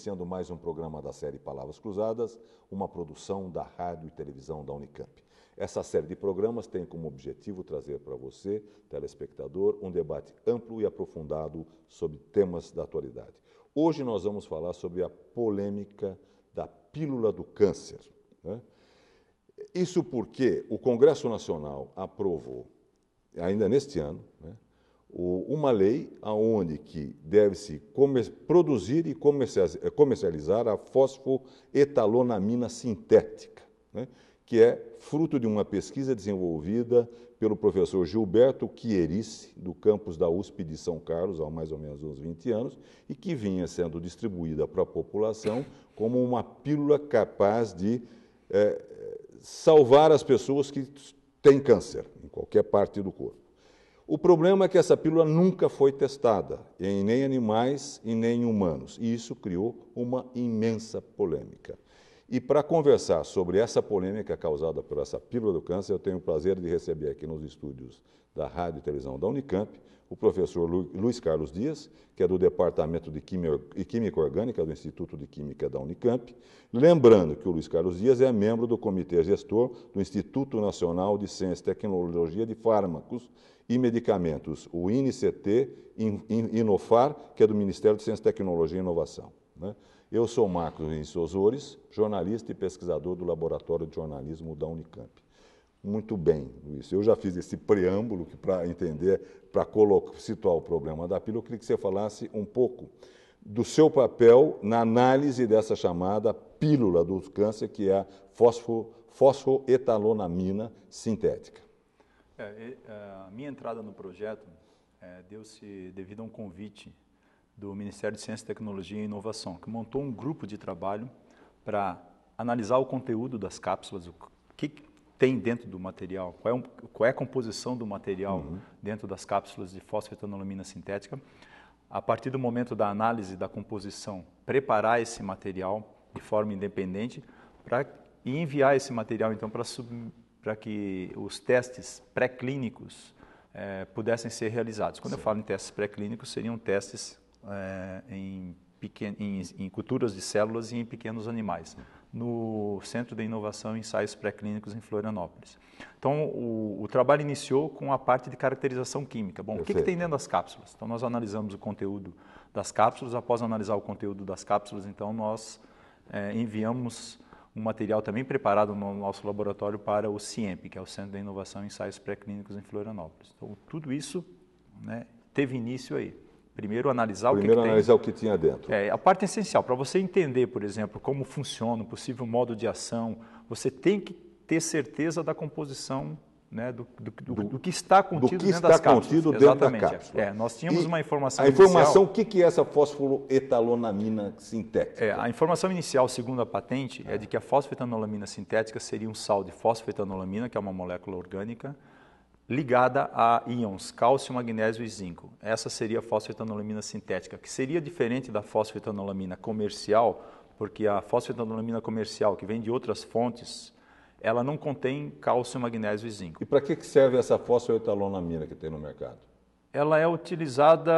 iniciando mais um programa da série Palavras Cruzadas, uma produção da Rádio e Televisão da Unicamp. Essa série de programas tem como objetivo trazer para você, telespectador, um debate amplo e aprofundado sobre temas da atualidade. Hoje nós vamos falar sobre a polêmica da pílula do câncer. Né? Isso porque o Congresso Nacional aprovou, ainda neste ano, né, uma lei aonde que deve-se produzir e eh, comercializar a fosfoetalonamina sintética, né, que é fruto de uma pesquisa desenvolvida pelo professor Gilberto Chierice, do campus da USP de São Carlos, há mais ou menos uns 20 anos, e que vinha sendo distribuída para a população como uma pílula capaz de é, salvar as pessoas que têm câncer em qualquer parte do corpo. O problema é que essa pílula nunca foi testada, em nem animais e nem humanos, e isso criou uma imensa polêmica. E para conversar sobre essa polêmica causada por essa pílula do câncer, eu tenho o prazer de receber aqui nos estúdios da Rádio e Televisão da Unicamp o professor Lu Luiz Carlos Dias, que é do Departamento de Química Orgânica do Instituto de Química da Unicamp. Lembrando que o Luiz Carlos Dias é membro do Comitê Gestor do Instituto Nacional de Ciência e Tecnologia de Fármacos e medicamentos, o INCT, Inofar, que é do Ministério de Ciência, Tecnologia e Inovação. Né? Eu sou Marcos Vinícius Osores, jornalista e pesquisador do Laboratório de Jornalismo da Unicamp. Muito bem, Luiz. Eu já fiz esse preâmbulo para entender, para situar o problema da pílula, eu queria que você falasse um pouco do seu papel na análise dessa chamada pílula do câncer, que é a fosfo, fosfoetalonamina sintética. É, é, a minha entrada no projeto é, deu-se devido a um convite do Ministério de Ciência, Tecnologia e Inovação, que montou um grupo de trabalho para analisar o conteúdo das cápsulas, o que tem dentro do material, qual é, um, qual é a composição do material uhum. dentro das cápsulas de fosfetanolamina sintética. A partir do momento da análise da composição, preparar esse material de forma independente para e enviar esse material então para para que os testes pré-clínicos é, pudessem ser realizados. Quando Sim. eu falo em testes pré-clínicos, seriam testes é, em, pequen, em, em, culturas de células e em pequenos animais, no Centro de Inovação e Ensaios Pré-Clínicos em Florianópolis. Então, o, o, trabalho iniciou com a parte de caracterização química. Bom, eu o que, que, tem dentro das cápsulas? Então, nós analisamos o conteúdo das cápsulas. Após analisar o conteúdo das cápsulas, então, nós é, enviamos um material também preparado no nosso laboratório para o CIEMP, que é o Centro de Inovação e Ensaios Pré-Clínicos em Florianópolis. Então, tudo isso né, teve início aí. Primeiro analisar Primeiro o que, analisar que tem. o que tinha dentro. É, a parte essencial, para você entender, por exemplo, como funciona, o possível modo de ação, você tem que ter certeza da composição né, do, do, do, do, que está contido do que dentro está das cápsulas. contido dentro Exatamente. da é. cápsula. É, nós tínhamos e uma informação A informação, o que, que é essa fosforoetanolamina sintética? É, a informação inicial, segundo a patente, é. é de que a fosfetanolamina sintética seria um sal de fosfetanolamina, que é uma molécula orgânica, ligada a íons cálcio, magnésio e zinco. Essa seria a fosfetanolamina sintética, que seria diferente da fosfetanolamina comercial, porque a fosfetanolamina comercial, que vem de outras fontes, ela não contém cálcio, magnésio e zinco. E para que serve essa fosfoetalonamina que tem no mercado? Ela é utilizada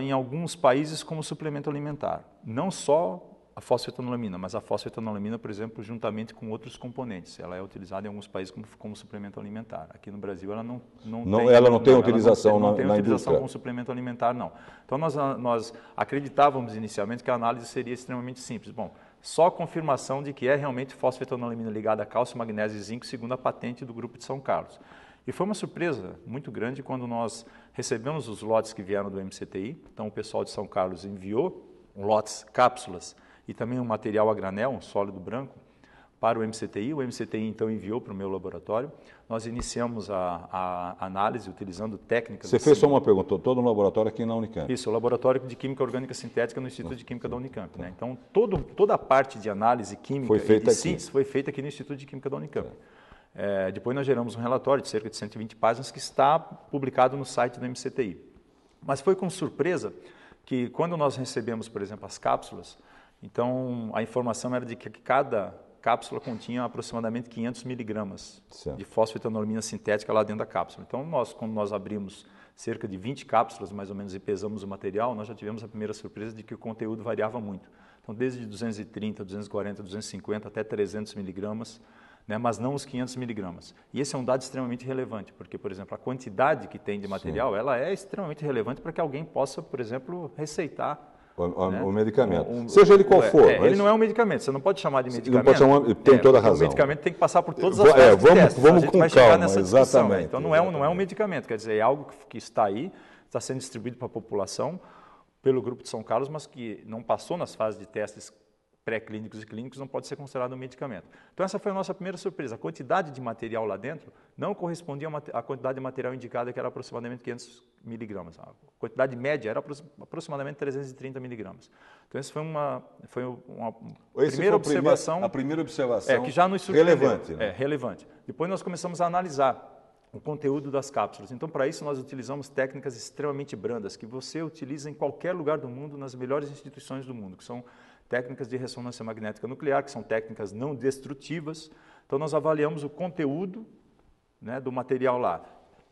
em alguns países como suplemento alimentar. Não só a fosfetanolamina, mas a fosfetanolamina, por exemplo, juntamente com outros componentes. Ela é utilizada em alguns países como, como suplemento alimentar. Aqui no Brasil ela não, não, não tem. Ela não tem não, utilização não, tem, não tem na utilização indústria. como suplemento alimentar, não. Então nós, nós acreditávamos inicialmente que a análise seria extremamente simples. Bom, só a confirmação de que é realmente fosfetanolamina ligada a cálcio, magnésio e zinco, segundo a patente do Grupo de São Carlos. E foi uma surpresa muito grande quando nós recebemos os lotes que vieram do MCTI. Então, o pessoal de São Carlos enviou lotes, cápsulas e também um material a granel, um sólido branco, para o MCTI. O MCTI então enviou para o meu laboratório. Nós iniciamos a, a análise utilizando técnicas. Você fez só uma pergunta, todo um laboratório aqui na Unicamp? Isso, o laboratório de Química Orgânica Sintética no Instituto de Química da Unicamp. Né? Tá. Então, todo, toda a parte de análise química foi feita e de síntese foi feita aqui no Instituto de Química da Unicamp. É. É, depois nós geramos um relatório de cerca de 120 páginas que está publicado no site do MCTI. Mas foi com surpresa que quando nós recebemos, por exemplo, as cápsulas, então a informação era de que cada cápsula continha aproximadamente 500 miligramas de fosfetanolamina sintética lá dentro da cápsula. Então, nós, quando nós abrimos cerca de 20 cápsulas, mais ou menos, e pesamos o material, nós já tivemos a primeira surpresa de que o conteúdo variava muito. Então, desde 230, 240, 250 até 300 miligramas, né, mas não os 500 miligramas. E esse é um dado extremamente relevante, porque, por exemplo, a quantidade que tem de material, Sim. ela é extremamente relevante para que alguém possa, por exemplo, receitar o, né? o medicamento. Um, Seja ele qual for. É, mas... Ele não é um medicamento, você não pode chamar de medicamento. Não pode chamar, tem é, toda a razão. O medicamento tem que passar por todas as é, fases vamos, testes. Vamos com calma, né? exatamente. Então não é, um, não é um medicamento, quer dizer, é algo que, que está aí, está sendo distribuído para a população pelo Grupo de São Carlos, mas que não passou nas fases de testes pré-clínicos e clínicos, não pode ser considerado um medicamento. Então essa foi a nossa primeira surpresa. A quantidade de material lá dentro não correspondia à quantidade de material indicada, que era aproximadamente 500 miligramas. A quantidade média era aproximadamente 330 miligramas. Então, essa foi uma, foi uma primeira foi observação. A primeira observação. É, que já nos surpreendeu. Relevante. Né? É, relevante. Depois nós começamos a analisar o conteúdo das cápsulas. Então, para isso, nós utilizamos técnicas extremamente brandas, que você utiliza em qualquer lugar do mundo, nas melhores instituições do mundo, que são técnicas de ressonância magnética nuclear, que são técnicas não destrutivas. Então, nós avaliamos o conteúdo né, do material lá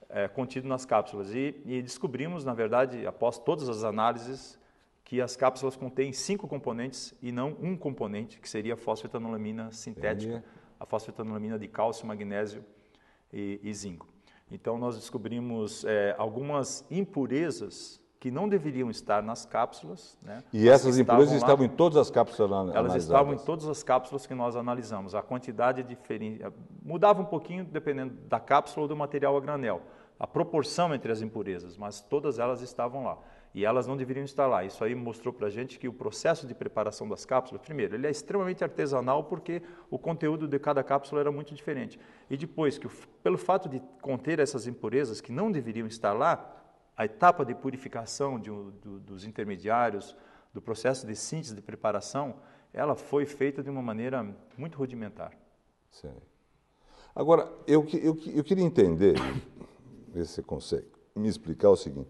é, contido nas cápsulas. E, e, descobrimos, na verdade, após todas as análises, que as cápsulas contêm cinco componentes e não um componente, que seria a fosfetanolamina sintética, Entendi. a fosfetanolamina de cálcio, magnésio e, e zinco. Então, nós descobrimos é, algumas impurezas que não deveriam estar nas cápsulas. Né? E essas impurezas estavam, lá, estavam em todas as cápsulas analisadas? Elas estavam em todas as cápsulas que nós analisamos. A quantidade diferente, mudava um pouquinho dependendo da cápsula ou do material a granel a proporção entre as impurezas, mas todas elas estavam lá. E elas não deveriam estar lá. Isso aí mostrou para a gente que o processo de preparação das cápsulas, primeiro, ele é extremamente artesanal porque o conteúdo de cada cápsula era muito diferente. E depois, que pelo fato de conter essas impurezas que não deveriam estar lá, a etapa de purificação de, do, dos intermediários, do processo de síntese de preparação, ela foi feita de uma maneira muito rudimentar. Sim. Agora, eu, eu, eu queria entender você consegue me explicar o seguinte.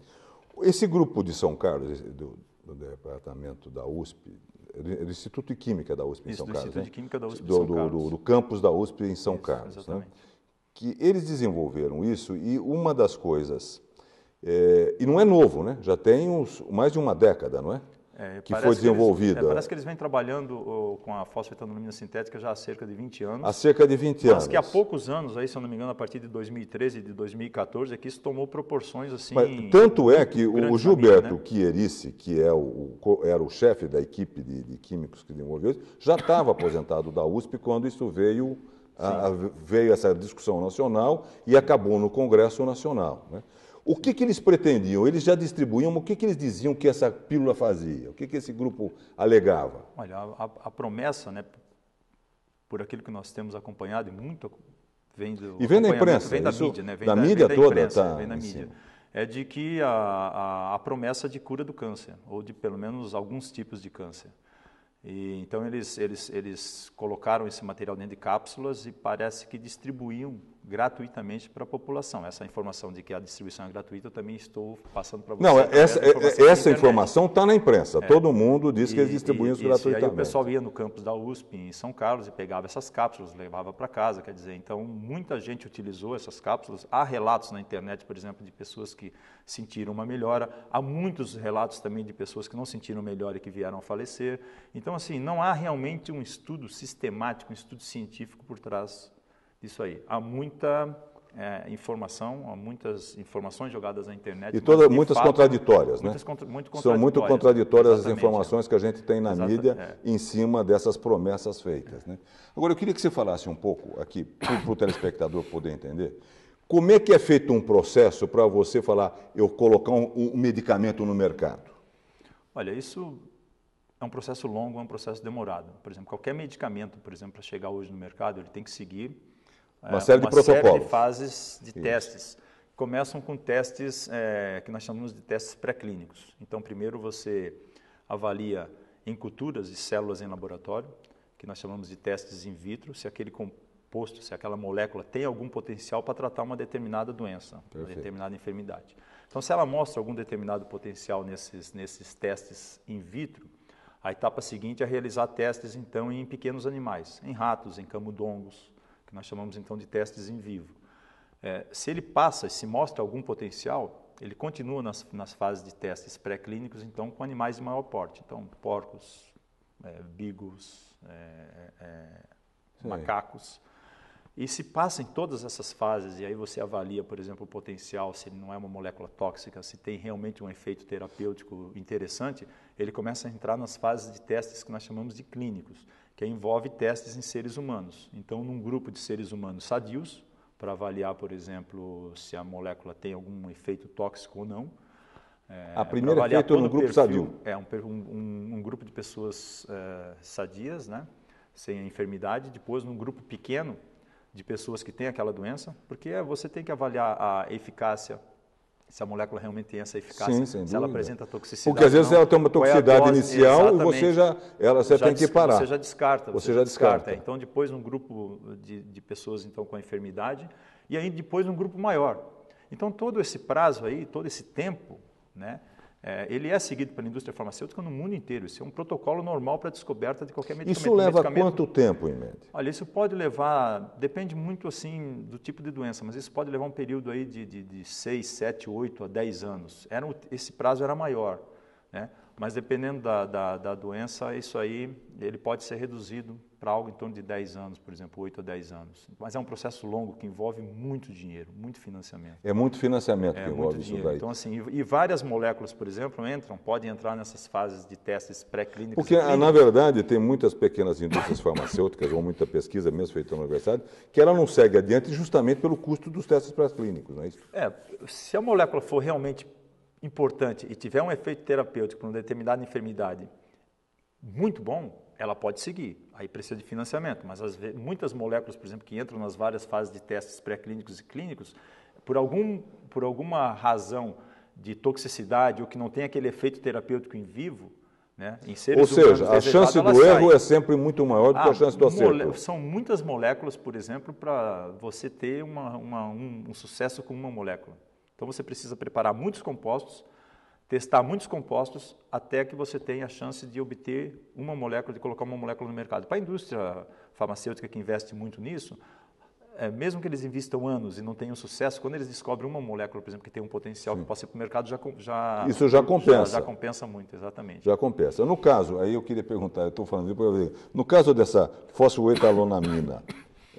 Esse grupo de São Carlos, do, do departamento da USP, é do Instituto de Química da USP em Isso, São do Carlos, Instituto né? de Química da USP do, São do, Carlos. Do, do campus da USP em São isso, Carlos. Né? Exatamente. Né? que eles desenvolveram isso e uma das coisas, é, e não é novo, né? já tem uns, mais de uma década, não é? é, que foi desenvolvida. Que eles, é, parece que eles vêm trabalhando com a fosfetanolamina sintética já há cerca de 20 anos. Há cerca de 20 mas anos. Mas que há poucos anos, aí, se eu não me engano, a partir de 2013 e de 2014, é que isso tomou proporções assim. Mas, tanto é que o Gilberto família, né? Chierice, que é o, era o chefe da equipe de, de químicos que desenvolveu isso, já estava aposentado da USP quando isso veio, a, a, veio essa discussão nacional e acabou no Congresso Nacional. Né? O que, que eles pretendiam? Eles já distribuíam, o que, que eles diziam que essa pílula fazia? O que, que esse grupo alegava? Olha, a, a promessa, né, por aquilo que nós temos acompanhado e muito vem do e vem da imprensa, vem da Isso, mídia, né? Vem da, da mídia vem da toda, imprensa, tá? Vem da mídia. É de que a, a, a, promessa de cura do câncer ou de pelo menos alguns tipos de câncer. E, então eles eles eles colocaram esse material dentro de cápsulas e parece que distribuíam gratuitamente para a população. Essa informação de que a distribuição é gratuita, eu também estou passando para vocês. Não, é essa, é, informação é, está na imprensa. É. Todo mundo diz e, que eles distribuem isso gratuitamente. E aí o pessoal ia no campus da USP, em São Carlos, e pegava essas cápsulas, levava para casa. Quer dizer, então, muita gente utilizou essas cápsulas. Há relatos na internet, por exemplo, de pessoas que sentiram uma melhora. Há muitos relatos também de pessoas que não sentiram melhora e que vieram a falecer. Então, assim, não há realmente um estudo sistemático, um estudo científico por trás isso aí. Há muita é, informação, há muitas informações jogadas na internet. E todas muitas fato, contraditórias, né? muitas, né? Contra, muito contraditórias, São muito contraditórias as informações é. que a gente tem na Exato, mídia é. em cima dessas promessas feitas. Né? Agora, eu queria que você falasse um pouco aqui, para o telespectador poder entender, como é que é feito um processo para você falar, eu colocar um, um medicamento no mercado? Olha, isso é um processo longo, é um processo demorado. Por exemplo, qualquer medicamento, por exemplo, para chegar hoje no mercado, ele tem que seguir é, uma série de protocolos. série de fases de Isso. testes. Começam com testes é, que nós chamamos de testes pré-clínicos. Então, primeiro você avalia em culturas de células em laboratório, que nós chamamos de testes in vitro, se aquele composto, se aquela molécula tem algum potencial para tratar uma determinada doença, Perfeito. uma determinada enfermidade. Então, se ela mostra algum determinado potencial nesses, nesses testes in vitro, a etapa seguinte é realizar testes, então, em pequenos animais, em ratos, em camundongos, que nós chamamos então de testes em vivo. É, se ele passa e se mostra algum potencial, ele continua nas, nas fases de testes pré-clínicos, então, com animais de maior porte. Então, porcos, é, bigos, é, é, é macacos. E se passa em todas essas fases, e aí você avalia, por exemplo, o potencial, se ele não é uma molécula tóxica, se tem realmente um efeito terapêutico interessante, ele começa a entrar nas fases de testes que nós chamamos de clínicos que envolve testes em seres humanos. Então, num grupo de seres humanos sadios, para avaliar, por exemplo, se a molécula tem algum efeito tóxico ou não. É, a primeira é um grupo perfil, sadio. É, um, um, um, grupo de pessoas é, sadias, né, sem enfermidade, depois num grupo pequeno de pessoas que têm aquela doença, porque você tem que avaliar a eficácia, se a molécula realmente tem essa eficácia, Sim, se ela apresenta toxicidade. Porque às vezes não, ela tem uma é toxicidade é inicial e você já, ela, você já tem que parar. Você já descarta. Você, você já descarta. descarta. Então, depois um grupo de, de pessoas então com a enfermidade e aí depois um grupo maior. Então, todo esse prazo aí, todo esse tempo, né, é, ele é seguido pela indústria farmacêutica no mundo inteiro. Isso é um protocolo normal para descoberta de qualquer medicamento. Isso leva medicamento, quanto tempo, em média? Olha, isso pode levar, depende muito assim do tipo de doença, mas isso pode levar um período aí de, de, de 6, 7, 8 a 10 anos. Era, esse prazo era maior, né? mas dependendo da, da, da doença, isso aí ele pode ser reduzido para algo em torno de 10 anos, por exemplo, 8 a 10 anos. Mas é um processo longo que envolve muito dinheiro, muito financiamento. É muito financiamento é, que envolve isso daí. Então, assim, e, várias moléculas, por exemplo, entram, podem entrar nessas fases de testes pré-clínicos. Porque, na verdade, tem muitas pequenas indústrias farmacêuticas, ou muita pesquisa mesmo feita na universidade, que ela não segue adiante justamente pelo custo dos testes pré-clínicos, não é isso? É, se a molécula for realmente importante e tiver um efeito terapêutico para uma determinada enfermidade muito bom, ela pode seguir Aí precisa de financiamento, mas as, muitas moléculas, por exemplo, que entram nas várias fases de testes pré-clínicos e clínicos, por, algum, por alguma razão de toxicidade ou que não tem aquele efeito terapêutico em vivo, né? Ou seja, a chance do erro é sempre muito maior do que a ah, chance do acerto. São muitas moléculas, por exemplo, para você ter uma, uma, um, um, sucesso com uma molécula. Então você precisa preparar muitos compostos testar muitos compostos até que você tenha a chance de obter uma molécula, de colocar uma molécula no mercado. Para a indústria farmacêutica que investe muito nisso, é, mesmo que eles investam anos e não tenham sucesso, quando eles descobrem uma molécula, por exemplo, que tem um potencial Sim. que possa ir para o mercado, já, já isso já compensa. Já, já, compensa muito, exatamente. Já compensa. No caso, aí eu queria perguntar, eu estou falando, no caso dessa fosfoetalonamina,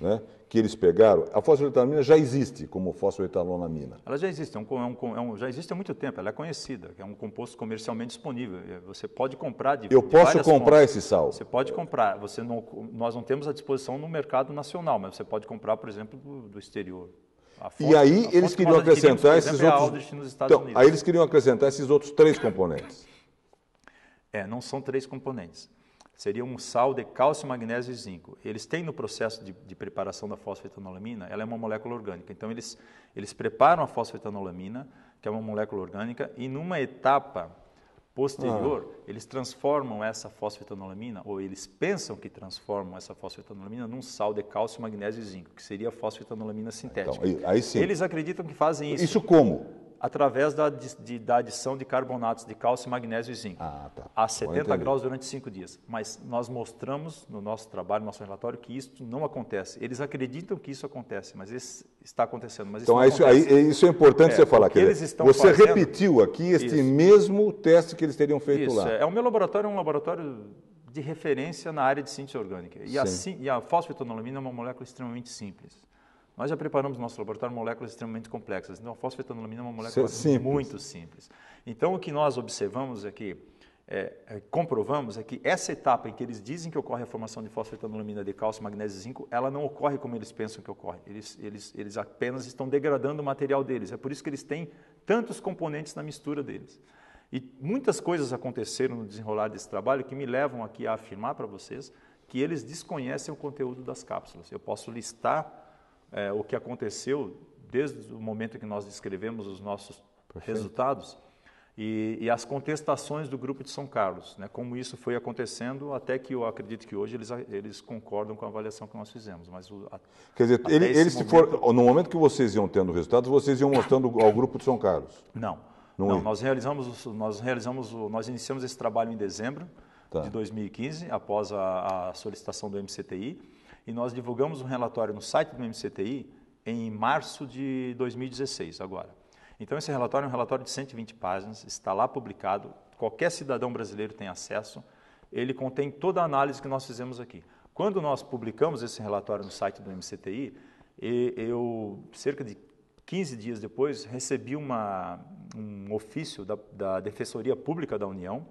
né? que eles pegaram, a fosforitamina já existe como fosforitalonamina. Ela já existe, é um, é, é um, já existe há muito tempo, ela é conhecida, é um composto comercialmente disponível. É, você pode comprar de Eu de posso comprar fontes. esse sal? Você pode comprar, você não, nós não temos à disposição no mercado nacional, mas você pode comprar, por exemplo, do, do exterior. Fonte, e aí eles queriam que acrescentar exemplo, esses é outros... É então, Unidos. Aí eles queriam acrescentar esses outros três componentes. É, não são três componentes seria um sal de cálcio, magnésio e zinco. Eles têm no processo de, de preparação da fosfetanolamina, ela é uma molécula orgânica. Então, eles, eles preparam a fosfetanolamina, que é uma molécula orgânica, e numa etapa posterior, ah. eles transformam essa fosfetanolamina, ou eles pensam que transformam essa fosfetanolamina num sal de cálcio, magnésio e zinco, que seria a fosfetanolamina ah, então, sintética. Então, aí, aí eles acreditam que fazem isso. Isso como? através da, de, da adição de carbonatos de cálcio, magnésio e zinco, ah, tá. a 70 graus durante 5 dias. Mas nós mostramos no nosso trabalho, no nosso relatório, que isso não acontece. Eles acreditam que isso acontece, mas isso está acontecendo. Mas então, é isso, acontece. Aí, é isso é importante é, você falar, que eles estão Você fazendo, repetiu aqui este isso. mesmo teste que eles teriam feito isso, lá. É. é o meu laboratório é um laboratório de referência na área de síntese orgânica. E Sim. a, e a fosfetanolamina é uma molécula extremamente simples. Nós já preparamos no nosso laboratório moléculas extremamente complexas. Então, a fosfetanolamina é uma molécula simples. muito simples. Então, o que nós observamos é que, é, é, comprovamos é que essa etapa em que eles dizem que ocorre a formação de fosfetanolamina de cálcio, magnésio e zinco, ela não ocorre como eles pensam que ocorre. Eles, eles, eles apenas estão degradando o material deles. É por isso que eles têm tantos componentes na mistura deles. E muitas coisas aconteceram no desenrolar desse trabalho que me levam aqui a afirmar para vocês que eles desconhecem o conteúdo das cápsulas. Eu posso listar é, o que aconteceu desde o momento que nós descrevemos os nossos Perfeito. resultados e, e, as contestações do grupo de São Carlos, né, como isso foi acontecendo até que eu acredito que hoje eles, eles concordam com a avaliação que nós fizemos. Mas o, a, Quer dizer, ele, eles momento, for, no momento que vocês iam tendo resultados, vocês iam mostrando ao grupo de São Carlos? Não. Não, não nós realizamos, nós realizamos, nós iniciamos esse trabalho em dezembro tá. de 2015, após a, a solicitação do MCTI e nós divulgamos um relatório no site do MCTI em março de 2016, agora. Então, esse relatório é um relatório de 120 páginas, está lá publicado, qualquer cidadão brasileiro tem acesso, ele contém toda a análise que nós fizemos aqui. Quando nós publicamos esse relatório no site do MCTI, eu, cerca de 15 dias depois, recebi uma, um ofício da, da Defensoria Pública da União,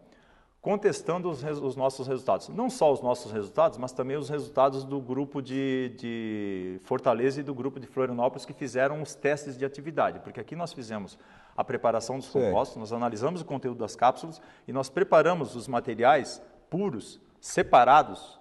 contestando os, os, nossos resultados. Não só os nossos resultados, mas também os resultados do grupo de, de, Fortaleza e do grupo de Florianópolis que fizeram os testes de atividade. Porque aqui nós fizemos a preparação dos certo. compostos, nós analisamos o conteúdo das cápsulas e nós preparamos os materiais puros, separados,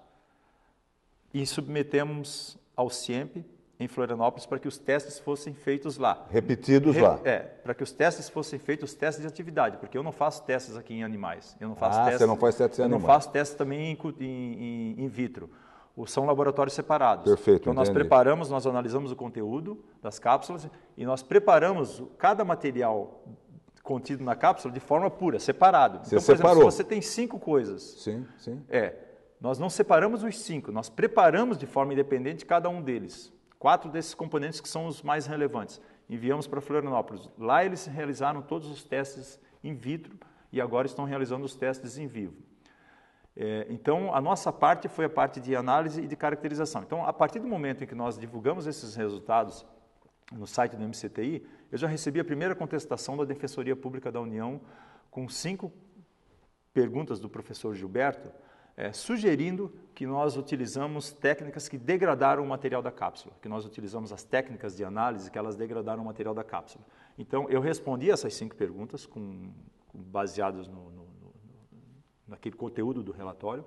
e submetemos ao CIEMP em Florianópolis para que os testes fossem feitos lá. Repetidos Re lá. É, para que os testes fossem feitos, testes de atividade, porque eu não faço testes aqui em animais. Eu não faço ah, testes, você não faz testes em animais. Eu não faço testes também em, em, em, in vitro. São laboratórios separados. Perfeito, Então, entendi. nós preparamos, nós analisamos o conteúdo das cápsulas e nós preparamos cada material contido na cápsula de forma pura, separado. Você então, por separou. exemplo, se você tem cinco coisas. Sim, sim. É. Nós não separamos os cinco, nós preparamos de forma independente cada um deles. Quatro desses componentes que são os mais relevantes. Enviamos para Florianópolis. Lá eles realizaram todos os testes in vitro e agora estão realizando os testes em vivo. É, então, a nossa parte foi a parte de análise e de caracterização. Então, a partir do momento em que nós divulgamos esses resultados no site do MCTI, eu já recebi a primeira contestação da Defensoria Pública da União com cinco perguntas do professor Gilberto é, sugerindo que nós utilizamos técnicas que degradaram o material da cápsula, que nós utilizamos as técnicas de análise que elas degradaram o material da cápsula. Então, eu respondi essas cinco perguntas com, com baseados no, no, no, naquele conteúdo do relatório.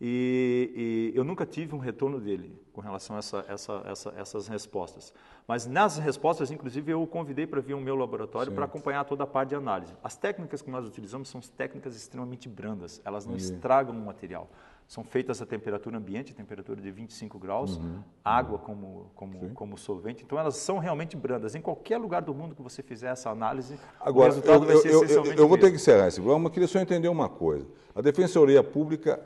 E, e, eu nunca tive um retorno dele com relação a essa, essa, essa, essas respostas. Mas nas respostas, inclusive, eu o convidei para vir ao meu laboratório para acompanhar toda a parte de análise. As técnicas que nós utilizamos são técnicas extremamente brandas, elas não estragam o material. São feitas a temperatura ambiente, temperatura de 25 graus, uhum. água como, como, como solvente. Então, elas são realmente brandas. Em qualquer lugar do mundo que você fizer essa análise, Agora, o resultado eu, vai ser eu, essencialmente eu, eu, eu vou mesmo. ter que encerrar esse programa, mas queria só entender uma coisa. A Defensoria Pública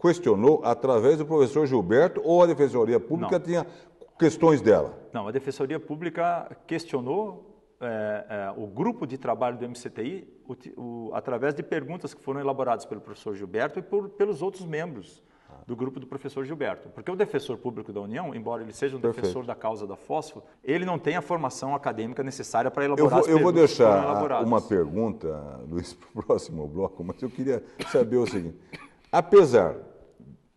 questionou através do professor Gilberto ou a Defensoria Pública Não. tinha questões dela? Não, a Defensoria Pública questionou é, é, o grupo de trabalho do MCTI o, o, através de perguntas que foram elaboradas pelo professor Gilberto e por, pelos outros membros do grupo do professor Gilberto. Porque o defensor público da União, embora ele seja um Perfeito. defensor da causa da fósforo, ele não tem a formação acadêmica necessária para elaborar eu vou, as Eu vou deixar uma pergunta, Luiz, para o próximo bloco, mas eu queria saber o seguinte. Apesar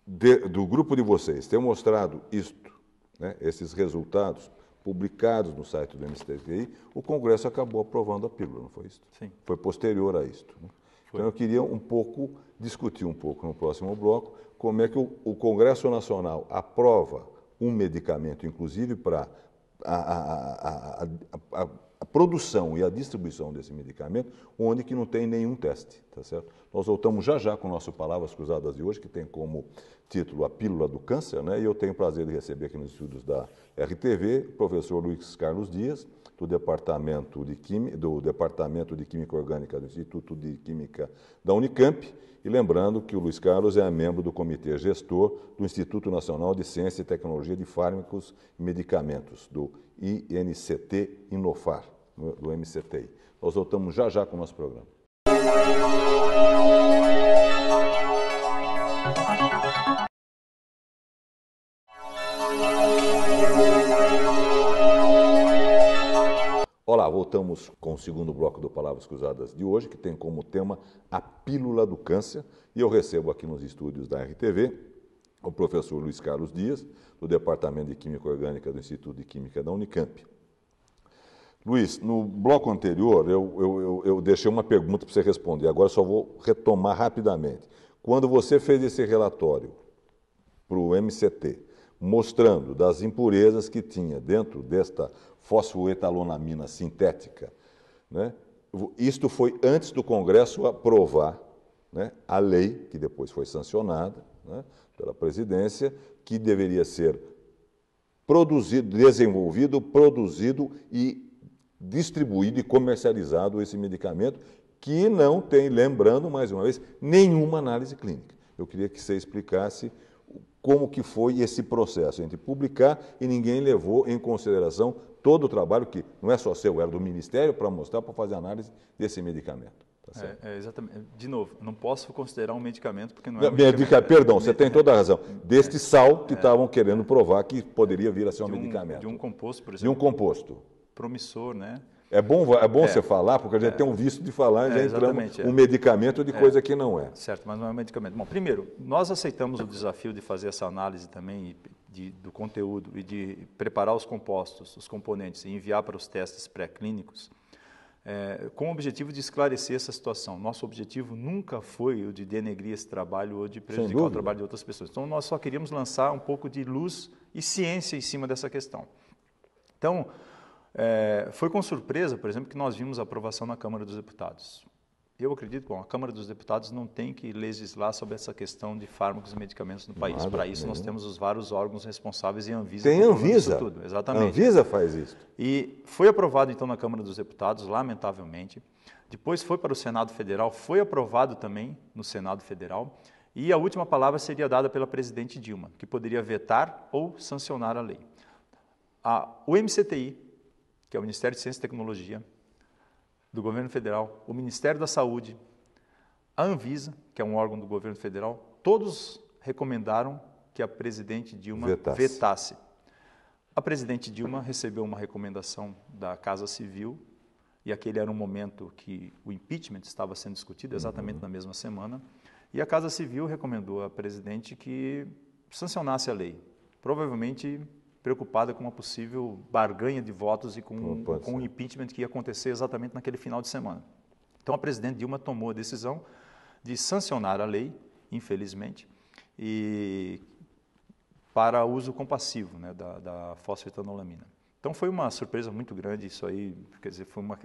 de, do grupo de vocês ter mostrado isto, né, esses resultados publicados no site do MSTTI, o Congresso acabou aprovando a pílula, não foi isso? Sim. Foi posterior a isto. Né? Então eu queria um pouco discutir um pouco no próximo bloco como é que o, o Congresso Nacional aprova um medicamento, inclusive para a, a, a, produção e a distribuição desse medicamento, onde que não tem nenhum teste, tá certo? Nós voltamos já já com o nosso Palavras Cruzadas de hoje, que tem como título A Pílula do Câncer, né? E eu tenho o prazer de receber aqui nos estudos da RTV o professor Luiz Carlos Dias, do Departamento de, Química, do Departamento de Química Orgânica do Instituto de Química da Unicamp. E lembrando que o Luiz Carlos é membro do Comitê Gestor do Instituto Nacional de Ciência e Tecnologia de Fármacos e Medicamentos, do INCT Inofar do MCTI. Nós voltamos já já com o nosso programa. Olá, voltamos com o segundo bloco do Palavras Cruzadas de hoje, que tem como tema a pílula do câncer. E eu recebo aqui nos estúdios da RTV o professor Luiz Carlos Dias, do Departamento de Química Orgânica do Instituto de Química da Unicamp. Luiz, no bloco anterior eu, eu, eu, eu deixei uma pergunta para você responder, agora só vou retomar rapidamente. Quando você fez esse relatório para o MCT, mostrando das impurezas que tinha dentro desta fosfoetalonamina sintética, né, isto foi antes do Congresso aprovar né, a lei, que depois foi sancionada né, pela presidência, que deveria ser produzido, desenvolvido, produzido e distribuído e comercializado esse medicamento que não tem, lembrando mais uma vez, nenhuma análise clínica. Eu queria que você explicasse como que foi esse processo entre publicar e ninguém levou em consideração todo o trabalho que não é só seu, era do Ministério para mostrar, para fazer análise desse medicamento. Tá é, é, exatamente. De novo, não posso considerar um medicamento porque não é. Não, um medica... Perdão, é, você tem toda a razão. Deste é. sal que é. estavam querendo provar que poderia vir a ser um, um medicamento. De um composto, por exemplo. De um composto promissor, né? É bom, é bom é, você falar, porque a é, tem um visto de falar, é, já entramos um é. medicamento de é. coisa que não é. Certo, mas não é um medicamento. Bom, primeiro, nós aceitamos o desafio de fazer essa análise também de, do conteúdo e de preparar os compostos, os componentes e enviar para os testes pré-clínicos eh, com o objetivo de esclarecer essa situação. Nosso objetivo nunca foi o de denegrir esse trabalho ou de prejudicar o trabalho de outras pessoas. Então, nós só queríamos lançar um pouco de luz e ciência em cima dessa questão. Então, é, foi com surpresa, por exemplo, que nós vimos a aprovação na Câmara dos Deputados. Eu acredito que a Câmara dos Deputados não tem que legislar sobre essa questão de fármacos e medicamentos no país. Para isso, nós temos os vários órgãos responsáveis e Anvisa. Tem Anvisa. Tudo, exatamente. A Anvisa faz isso. E foi aprovado, então, na Câmara dos Deputados, lamentavelmente. Depois foi para o Senado Federal, foi aprovado também no Senado Federal. E a última palavra seria dada pela presidente Dilma, que poderia vetar ou sancionar a lei. A, o MCTI, que é o Ministério de Ciência e Tecnologia, do governo federal, o Ministério da Saúde, a Anvisa, que é um órgão do governo federal, todos recomendaram que a presidente Dilma vetasse. vetasse. A presidente Dilma recebeu uma recomendação da Casa Civil, e aquele era um momento que o impeachment estava sendo discutido, uhum. exatamente uhum. na mesma semana, e a Casa Civil recomendou à presidente que sancionasse a lei. Provavelmente preocupada com uma possível barganha de votos e com, com o um impeachment que ia acontecer exatamente naquele final de semana. Então a presidente Dilma tomou a decisão de sancionar a lei, infelizmente, e para uso compassivo né, da, da fosfetanolamina. Então foi uma surpresa muito grande isso aí, quer dizer, foi uma,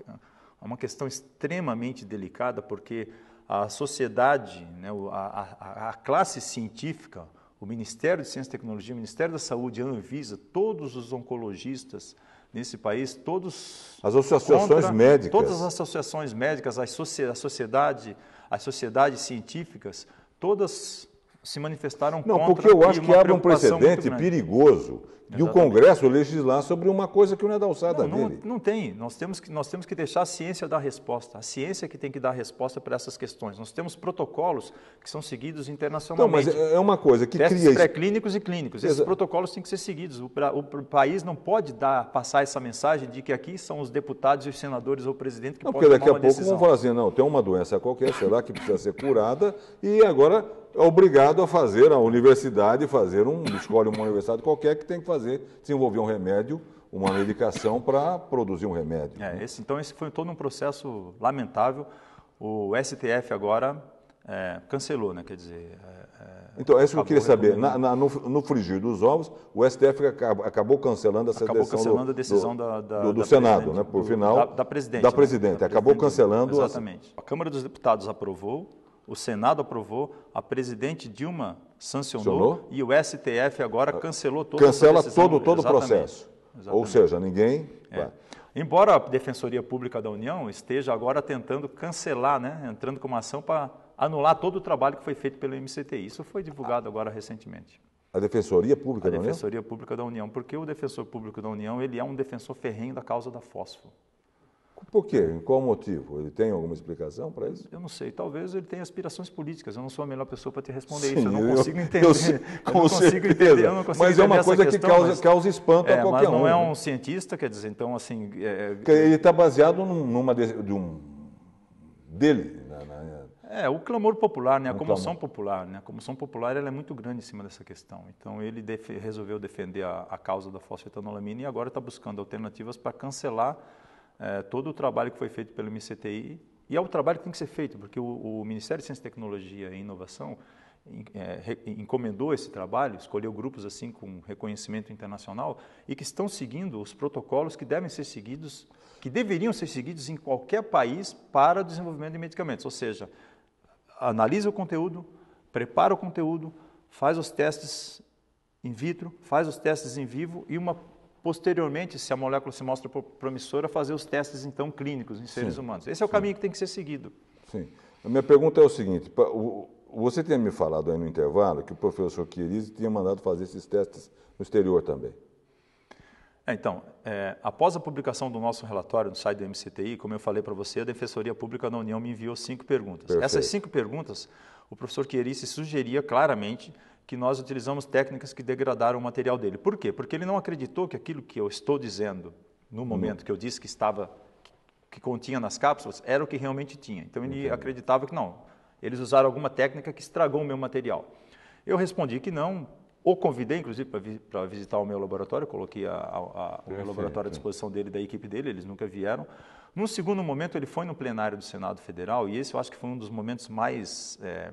uma questão extremamente delicada, porque a sociedade, né, a, a, a classe científica, o Ministério de Ciência e Tecnologia, o Ministério da Saúde, a Anvisa, todos os oncologistas nesse país, todos as associações contra, médicas, todas as associações médicas, a, sociedade, as sociedades científicas, todas se manifestaram Não, contra. Não, porque eu acho que abre um precedente perigoso Exatamente. E o Congresso legislar sobre uma coisa que não é da alçada não, dele. Não, tem. Nós temos, que, nós temos que deixar a ciência dar resposta. A ciência é que tem que dar resposta para essas questões. Nós temos protocolos que são seguidos internacionalmente. Então, mas é, é uma coisa que Testes cria... pré-clínicos e clínicos. Esses protocolos têm que ser seguidos. O, pra, o, o, país não pode dar, passar essa mensagem de que aqui são os deputados e os senadores ou o presidente que não, podem tomar uma decisão. Porque daqui a pouco vão falar assim, não, tem uma doença qualquer, será que precisa ser curada e agora é obrigado a fazer a universidade, fazer um... Escolhe uma universidade qualquer que tem que fazer fazer, desenvolver um remédio, uma medicação para produzir um remédio. É, né? esse, então, esse foi todo um processo lamentável. O STF agora é, cancelou, né? Quer dizer. É, é então, é isso que eu queria saber. Na, na, no, no, frigir dos ovos, o STF acabou, acabou cancelando essa acabou decisão. Cancelando do, a decisão do, da, da, do, do da Senado, né? Por final. Da, da presidente. Da né? presidente. Né? acabou cancelando. Exatamente. A Câmara dos Deputados aprovou, o Senado aprovou, a presidente Dilma sancionou, sancionou, e o STF agora ah, cancelou toda Cancela todo, todo o processo. Exatamente. Ou seja, ninguém. É. Embora a Defensoria Pública da União esteja agora tentando cancelar, né, entrando com uma ação para anular todo o trabalho que foi feito pelo MCTI. Isso foi divulgado agora recentemente. A Defensoria Pública a da Defensoria União? A Defensoria Pública da União, porque o Defensor Público da União ele é um defensor ferrenho da causa da fósforo. Por quê? Em qual motivo? Ele tem alguma explicação para isso? Eu não sei. Talvez ele tenha aspirações políticas. Eu não sou a melhor pessoa para te responder Sim, isso. Eu não consigo entender. Eu, com eu não certeza. consigo entender. Eu não consigo mas é uma coisa questão, que causa, mas, causa espanto é, a qualquer é um. Mas não um, é um cientista, quer dizer, então assim... É, é ele está baseado numa de, de um, dele. Na, né, na, né? é, o clamor popular, né? a comoção clamor. popular. Né? A comoção popular ela é muito grande em cima dessa questão. Então, ele def resolveu defender a, a causa da fosfetanolamina e agora está buscando alternativas para cancelar é, todo o trabalho que foi feito pelo MCTI, e é o trabalho que tem que ser feito, porque o, o Ministério de Ciência, Tecnologia e Inovação é, encomendou esse trabalho, escolheu grupos assim com reconhecimento internacional e que estão seguindo os protocolos que devem ser seguidos, que deveriam ser seguidos em qualquer país para o desenvolvimento de medicamentos. Ou seja, analisa o conteúdo, prepara o conteúdo, faz os testes in vitro, faz os testes em vivo e uma posteriormente, se a molécula se mostra promissora, fazer os testes então clínicos em seres Sim. humanos. Esse é o Sim. caminho que tem que ser seguido. Sim. A minha pergunta é o seguinte, você tinha me falado aí no intervalo que o professor Quirise tinha mandado fazer esses testes no exterior também. É, então, é, após a publicação do nosso relatório no site do MCTI, como eu falei para você, a Defensoria Pública da União me enviou cinco perguntas. Perfeito. Essas cinco perguntas, o professor Quierice sugeria claramente que nós utilizamos técnicas que degradaram o material dele. Por quê? Porque ele não acreditou que aquilo que eu estou dizendo no momento uhum. que eu disse que estava que continha nas cápsulas era o que realmente tinha. Então ele Entendi. acreditava que não. Eles usaram alguma técnica que estragou o meu material. Eu respondi que não, o convidei, inclusive, para vi visitar o meu laboratório, coloquei a, a, a, o meu laboratório à disposição dele da equipe dele, eles nunca vieram. No segundo momento, ele foi no plenário do Senado Federal, e esse eu acho que foi um dos momentos mais é,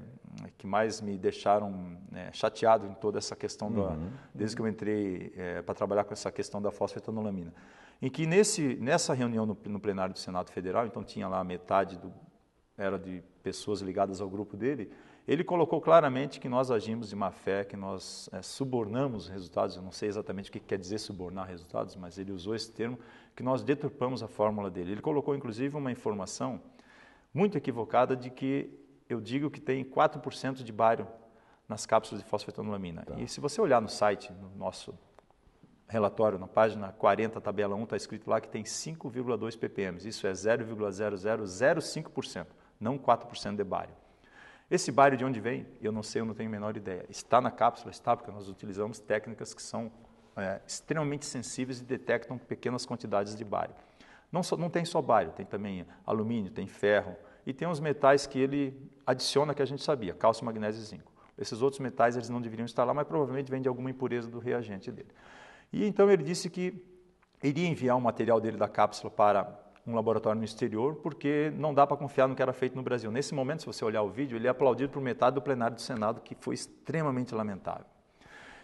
que mais me deixaram é, chateado em toda essa questão, uhum. desde que eu entrei é, eh, para trabalhar com essa questão da fosfetanolamina. Em que nesse, nessa reunião no, no, plenário do Senado Federal, então tinha lá metade do, era de pessoas ligadas ao grupo dele, ele colocou claramente que nós agimos de má fé, que nós é, subornamos resultados, eu não sei exatamente o que quer dizer subornar resultados, mas ele usou esse termo, que nós deturpamos a fórmula dele. Ele colocou, inclusive, uma informação muito equivocada de que eu digo que tem 4% de bário nas cápsulas de fosfetanolamina. Tá. E se você olhar no site, no nosso relatório, na página 40, tabela 1, está escrito lá que tem 5,2 ppm. Isso é 0,0005%, não 4% de bário. Esse bário de onde vem? Eu não sei, eu não tenho a menor ideia. Está na cápsula? Está, porque nós utilizamos técnicas que são é, extremamente sensíveis e detectam pequenas quantidades de bário. Não, só, não tem só bário, tem também alumínio, tem ferro e tem os metais que ele adiciona que a gente sabia, cálcio, magnésio e zinco. Esses outros metais eles não deveriam estar lá, mas provavelmente vem de alguma impureza do reagente dele. E então ele disse que iria enviar o material dele da cápsula para um laboratório no exterior, porque não dá para confiar no que era feito no Brasil. Nesse momento, se você olhar o vídeo, ele é aplaudido por metade do plenário do Senado, que foi extremamente lamentável.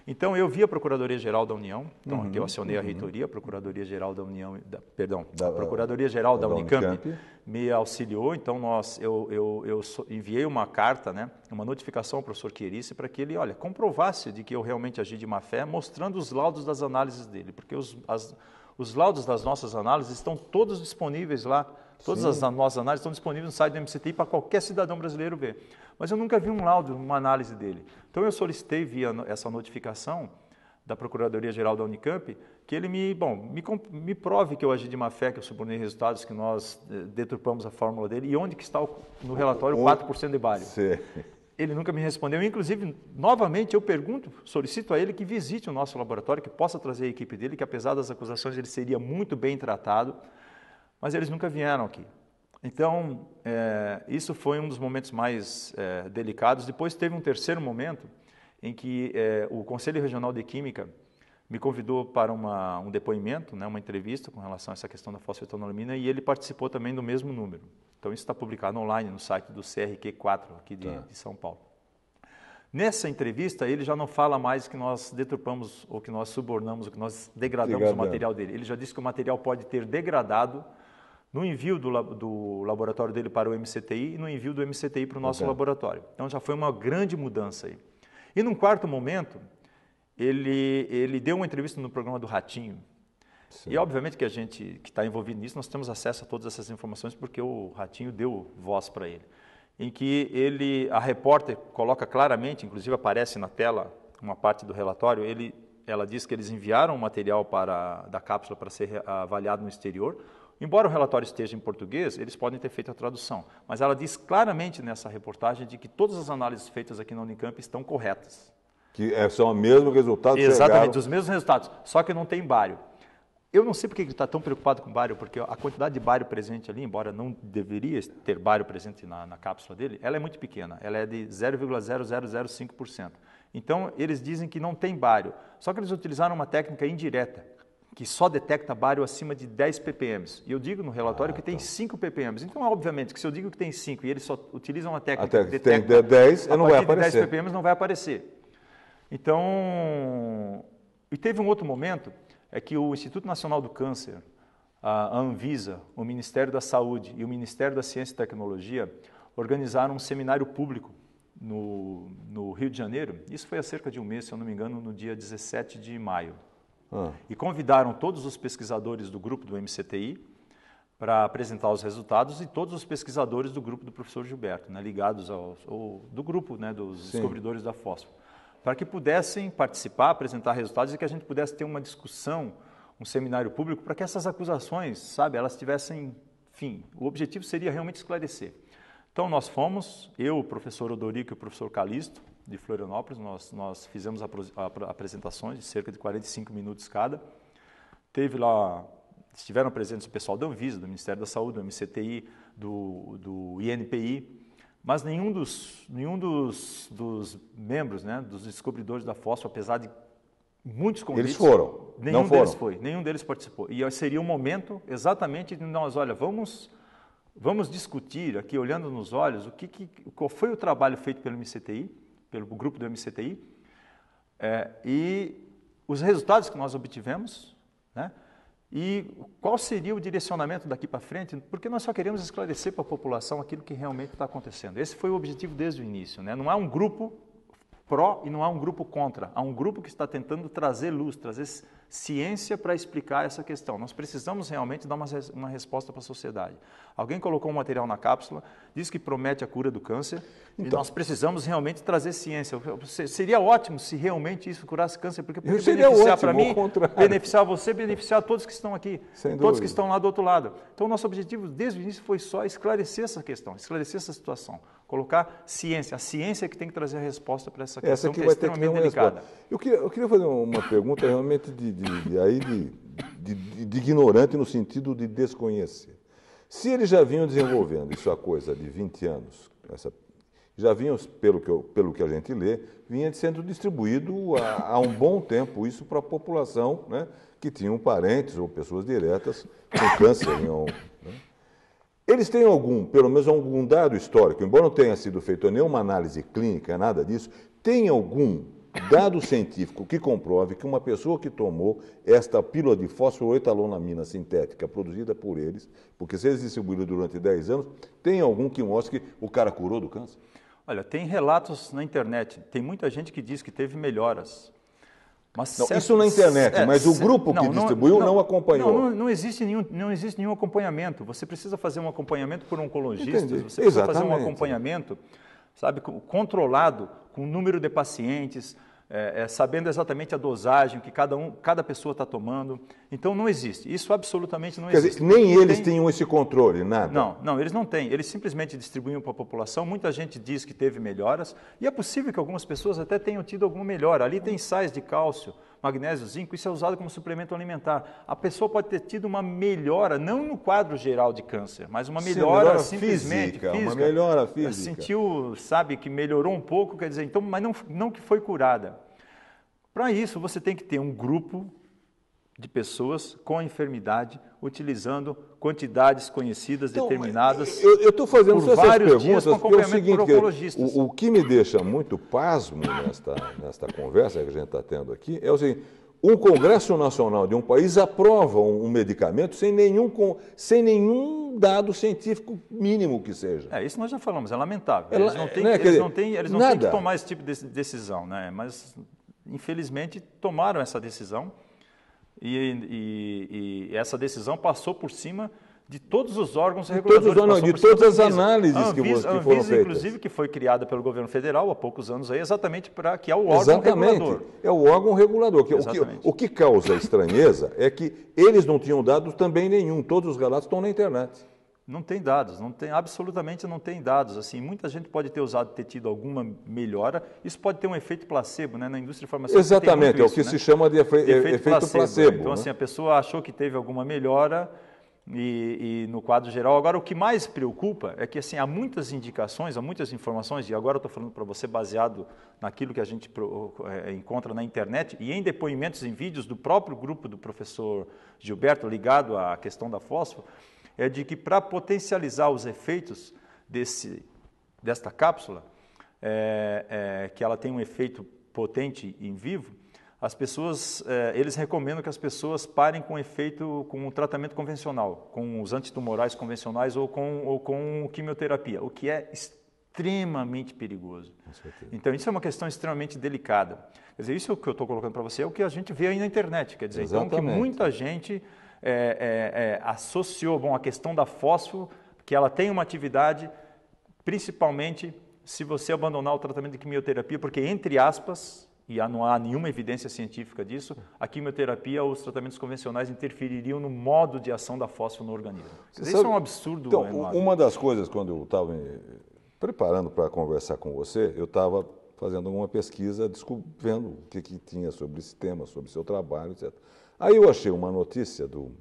Então, eu vi a Procuradoria-Geral da União, então uhum, eu acionei uhum. a reitoria, a Procuradoria-Geral da União, da, perdão, da, a Procuradoria-Geral da, da Unicamp, Unicamp, me auxiliou, então nós, eu, eu, eu enviei uma carta, né, uma notificação ao professor Querice para que ele, olha, comprovasse de que eu realmente agi de má fé, mostrando os laudos das análises dele, porque os, as, os laudos das nossas análises estão todos disponíveis lá Todas Sim. as nossas análises estão disponíveis no site do MCTI para qualquer cidadão brasileiro ver. Mas eu nunca vi um laudo, uma análise dele. Então eu solicitei via essa notificação da Procuradoria-Geral da Unicamp que ele me, bom, me, me, prove que eu agi de má fé, que eu subornei resultados, que nós eh, deturpamos a fórmula dele e onde que está o, no relatório 4% de balho. Ele nunca me respondeu. Inclusive, novamente, eu pergunto, solicito a ele que visite o nosso laboratório, que possa trazer a equipe dele, que apesar das acusações, ele seria muito bem tratado mas eles nunca vieram aqui. Então, é, isso foi um dos momentos mais é, delicados. Depois teve um terceiro momento em que é, o Conselho Regional de Química me convidou para uma, um depoimento, né, uma entrevista com relação a essa questão da fosfetanolamina e ele participou também do mesmo número. Então, isso está publicado online no site do CRQ4 aqui de, tá. de São Paulo. Nessa entrevista, ele já não fala mais que nós deturpamos ou que nós subornamos, ou que nós degradamos, degradamos. o material dele. Ele já disse que o material pode ter degradado no envio do, do, laboratório dele para o MCTI e no envio do MCTI para o nosso okay. laboratório. Então já foi uma grande mudança aí. E num quarto momento, ele, ele deu uma entrevista no programa do Ratinho. Sim. E obviamente que a gente que está envolvido nisso, nós temos acesso a todas essas informações porque o Ratinho deu voz para ele. Em que ele, a repórter coloca claramente, inclusive aparece na tela uma parte do relatório, ele, ela diz que eles enviaram o material para, da cápsula para ser avaliado no exterior, Embora o relatório esteja em português, eles podem ter feito a tradução, mas ela diz claramente nessa reportagem de que todas as análises feitas aqui na Unicamp estão corretas. Que é são os mesmos resultados? Exatamente, chegaram... os mesmos resultados, só que não tem bário. Eu não sei porque ele está tão preocupado com bário, porque a quantidade de bário presente ali, embora não deveria ter bário presente na, na cápsula dele, ela é muito pequena, ela é de 0,0005%. Então, eles dizem que não tem bário, só que eles utilizaram uma técnica indireta, que só detecta bário acima de 10 ppm. E eu digo no relatório ah, que tem 5 tá. ppm. Então, obviamente, que se eu digo que tem 5 e eles só utilizam a técnica Até que detecta tem 10, a não vai aparecer. de 10 ppm não vai aparecer. Então, e teve um outro momento, é que o Instituto Nacional do Câncer, a Anvisa, o Ministério da Saúde e o Ministério da Ciência e Tecnologia organizaram um seminário público no, no Rio de Janeiro. Isso foi há cerca de um mês, se eu não me engano, no dia 17 de maio ah. e convidaram todos os pesquisadores do grupo do MCTI para apresentar os resultados e todos os pesquisadores do grupo do professor Gilberto, né, ligados ao, ao, do grupo né, dos Sim. descobridores da fósforo, para que pudessem participar, apresentar resultados e que a gente pudesse ter uma discussão, um seminário público, para que essas acusações, sabe, elas tivessem fim. O objetivo seria realmente esclarecer. Então nós fomos, eu, o professor Odorico e o professor Calisto, de Florianópolis. Nós, nós fizemos apresentações de cerca de 45 minutos cada. Teve lá, estiveram presentes o pessoal da Anvisa, do Ministério da Saúde, do MCTI, do, do INPI, mas nenhum dos, nenhum dos, dos membros, né, dos descobridores da fóssil apesar de muitos convites... Eles foram, nenhum não foram. Deles foi, nenhum deles participou. E seria um momento exatamente de nós, olha, vamos... Vamos discutir aqui, olhando nos olhos, o que, que, qual foi o trabalho feito pelo MCTI, pelo grupo do MCTI, é, e os resultados que nós obtivemos, né? E qual seria o direcionamento daqui para frente? Porque nós só queremos esclarecer para a população aquilo que realmente está acontecendo. Esse foi o objetivo desde o início. Né? Não há um grupo pró e não há um grupo contra. Há um grupo que está tentando trazer luz, trazer ciência para explicar essa questão. Nós precisamos realmente dar uma, uma resposta para a sociedade. Alguém colocou um material na cápsula, diz que promete a cura do câncer, então, e nós precisamos realmente trazer ciência. Seria ótimo se realmente isso curasse câncer, porque seria beneficiar para mim, beneficiar você, beneficiar todos que estão aqui, Sem todos dúvida. que estão lá do outro lado. Então, nosso objetivo desde o início foi só esclarecer essa questão, esclarecer essa situação colocar ciência. A ciência é que tem que trazer a resposta para essa questão essa que, é vai é extremamente delicada. Eu queria, eu queria, fazer uma pergunta realmente de, de, de aí de, de, ignorante no sentido de desconhecer. Se eles já vinham desenvolvendo isso há coisa de 20 anos, essa, já vinham, pelo que, eu, pelo que a gente lê, vinha sendo distribuído há, um bom tempo isso para a população né, que tinham parentes ou pessoas diretas com câncer. Em, né? Eles têm algum, pelo menos algum dado histórico, embora não tenha sido feita nenhuma análise clínica, nada disso, tem algum dado científico que comprove que uma pessoa que tomou esta pílula de etalonamina sintética produzida por eles, porque se eles distribuíram durante 10 anos, tem algum que mostre que o cara curou do câncer? Olha, tem relatos na internet, tem muita gente que diz que teve melhoras não, isso na internet, é, mas o grupo que distribuiu não, não acompanhou. Não, existe nenhum, não existe nenhum acompanhamento. Você precisa fazer um acompanhamento por oncologistas, Entendi. você precisa Exatamente. fazer um acompanhamento, sabe, controlado, com o número de pacientes, é, é, sabendo exatamente a dosagem que cada, um, cada pessoa está tomando. Então não existe. Isso absolutamente não Quer existe. Dizer, nem eles tem... tinham esse controle, nada. Não, não, eles não têm. Eles simplesmente distribuíam para a população. Muita gente diz que teve melhoras, e é possível que algumas pessoas até tenham tido alguma melhora. Ali tem sais de cálcio magnésio, zinco, isso é usado como suplemento alimentar. A pessoa pode ter tido uma melhora, não no quadro geral de câncer, mas uma melhora, Sim, melhora simplesmente física, física, Uma melhora física. Sentiu, sabe, que melhorou um pouco, quer dizer, então, mas não, não que foi curada. Para isso, você tem que ter um grupo de pessoas com a enfermidade utilizando quantidades conhecidas, então, determinadas. Eu estou fazendo por vários perguntas dias com é o seguinte, o, o, que me deixa muito pasmo nesta, nesta conversa que a gente está tendo aqui é o seguinte, um Congresso Nacional de um país aprova um, um medicamento sem nenhum, sem nenhum dado científico mínimo que seja. É, isso nós já falamos, é lamentável. É, eles não têm, né, eles dizer, não têm, eles não nada. têm que tomar esse tipo de decisão, né? mas infelizmente tomaram essa decisão e, e, e, essa decisão passou por cima de todos os órgãos de reguladores. Todos, não, de todas as análises que, você, que foram feitas. inclusive, que foi criada pelo governo federal há poucos anos, aí, exatamente para que é o órgão exatamente, regulador. É o órgão regulador. Que, o, que, o que causa estranheza é que eles não tinham dado também nenhum. Todos os relatos estão na internet. Não tem dados, não tem, absolutamente não tem dados. Assim, muita gente pode ter usado, ter tido alguma melhora. Isso pode ter um efeito placebo, né? Na indústria farmacêutica. Exatamente, é o que se né? chama de, efe... de efeito, é, efeito, placebo. placebo Então, né? assim, a pessoa achou que teve alguma melhora e, e, no quadro geral. Agora, o que mais preocupa é que assim há muitas indicações, há muitas informações. E agora eu estou falando para você baseado naquilo que a gente pro, é, encontra na internet e em depoimentos, em vídeos do próprio grupo do professor Gilberto ligado à questão da fósforo é de que para potencializar os efeitos desse, desta cápsula, é, é, que ela tem um efeito potente em vivo, as pessoas, é, eles recomendam que as pessoas parem com o efeito, com o tratamento convencional, com os antitumorais convencionais ou com, ou com quimioterapia, o que é extremamente perigoso. Então, isso é uma questão extremamente delicada. Quer dizer, isso que eu estou colocando para você é o que a gente vê aí na internet. Quer dizer, Exatamente. então, que muita gente é, é, é, associou bom, a questão da fósforo, que ela tem uma atividade, principalmente se você abandonar o tratamento de quimioterapia, porque, entre aspas, e não há nenhuma evidência científica disso, a quimioterapia ou os tratamentos convencionais interfeririam no modo de ação da fósforo no organismo. Isso é um absurdo. Então, enorme. uma das coisas, quando eu estava me preparando para conversar com você, eu estava fazendo uma pesquisa, descobrindo o que, que tinha sobre esse tema, sobre seu trabalho, etc. Aí eu achei uma notícia do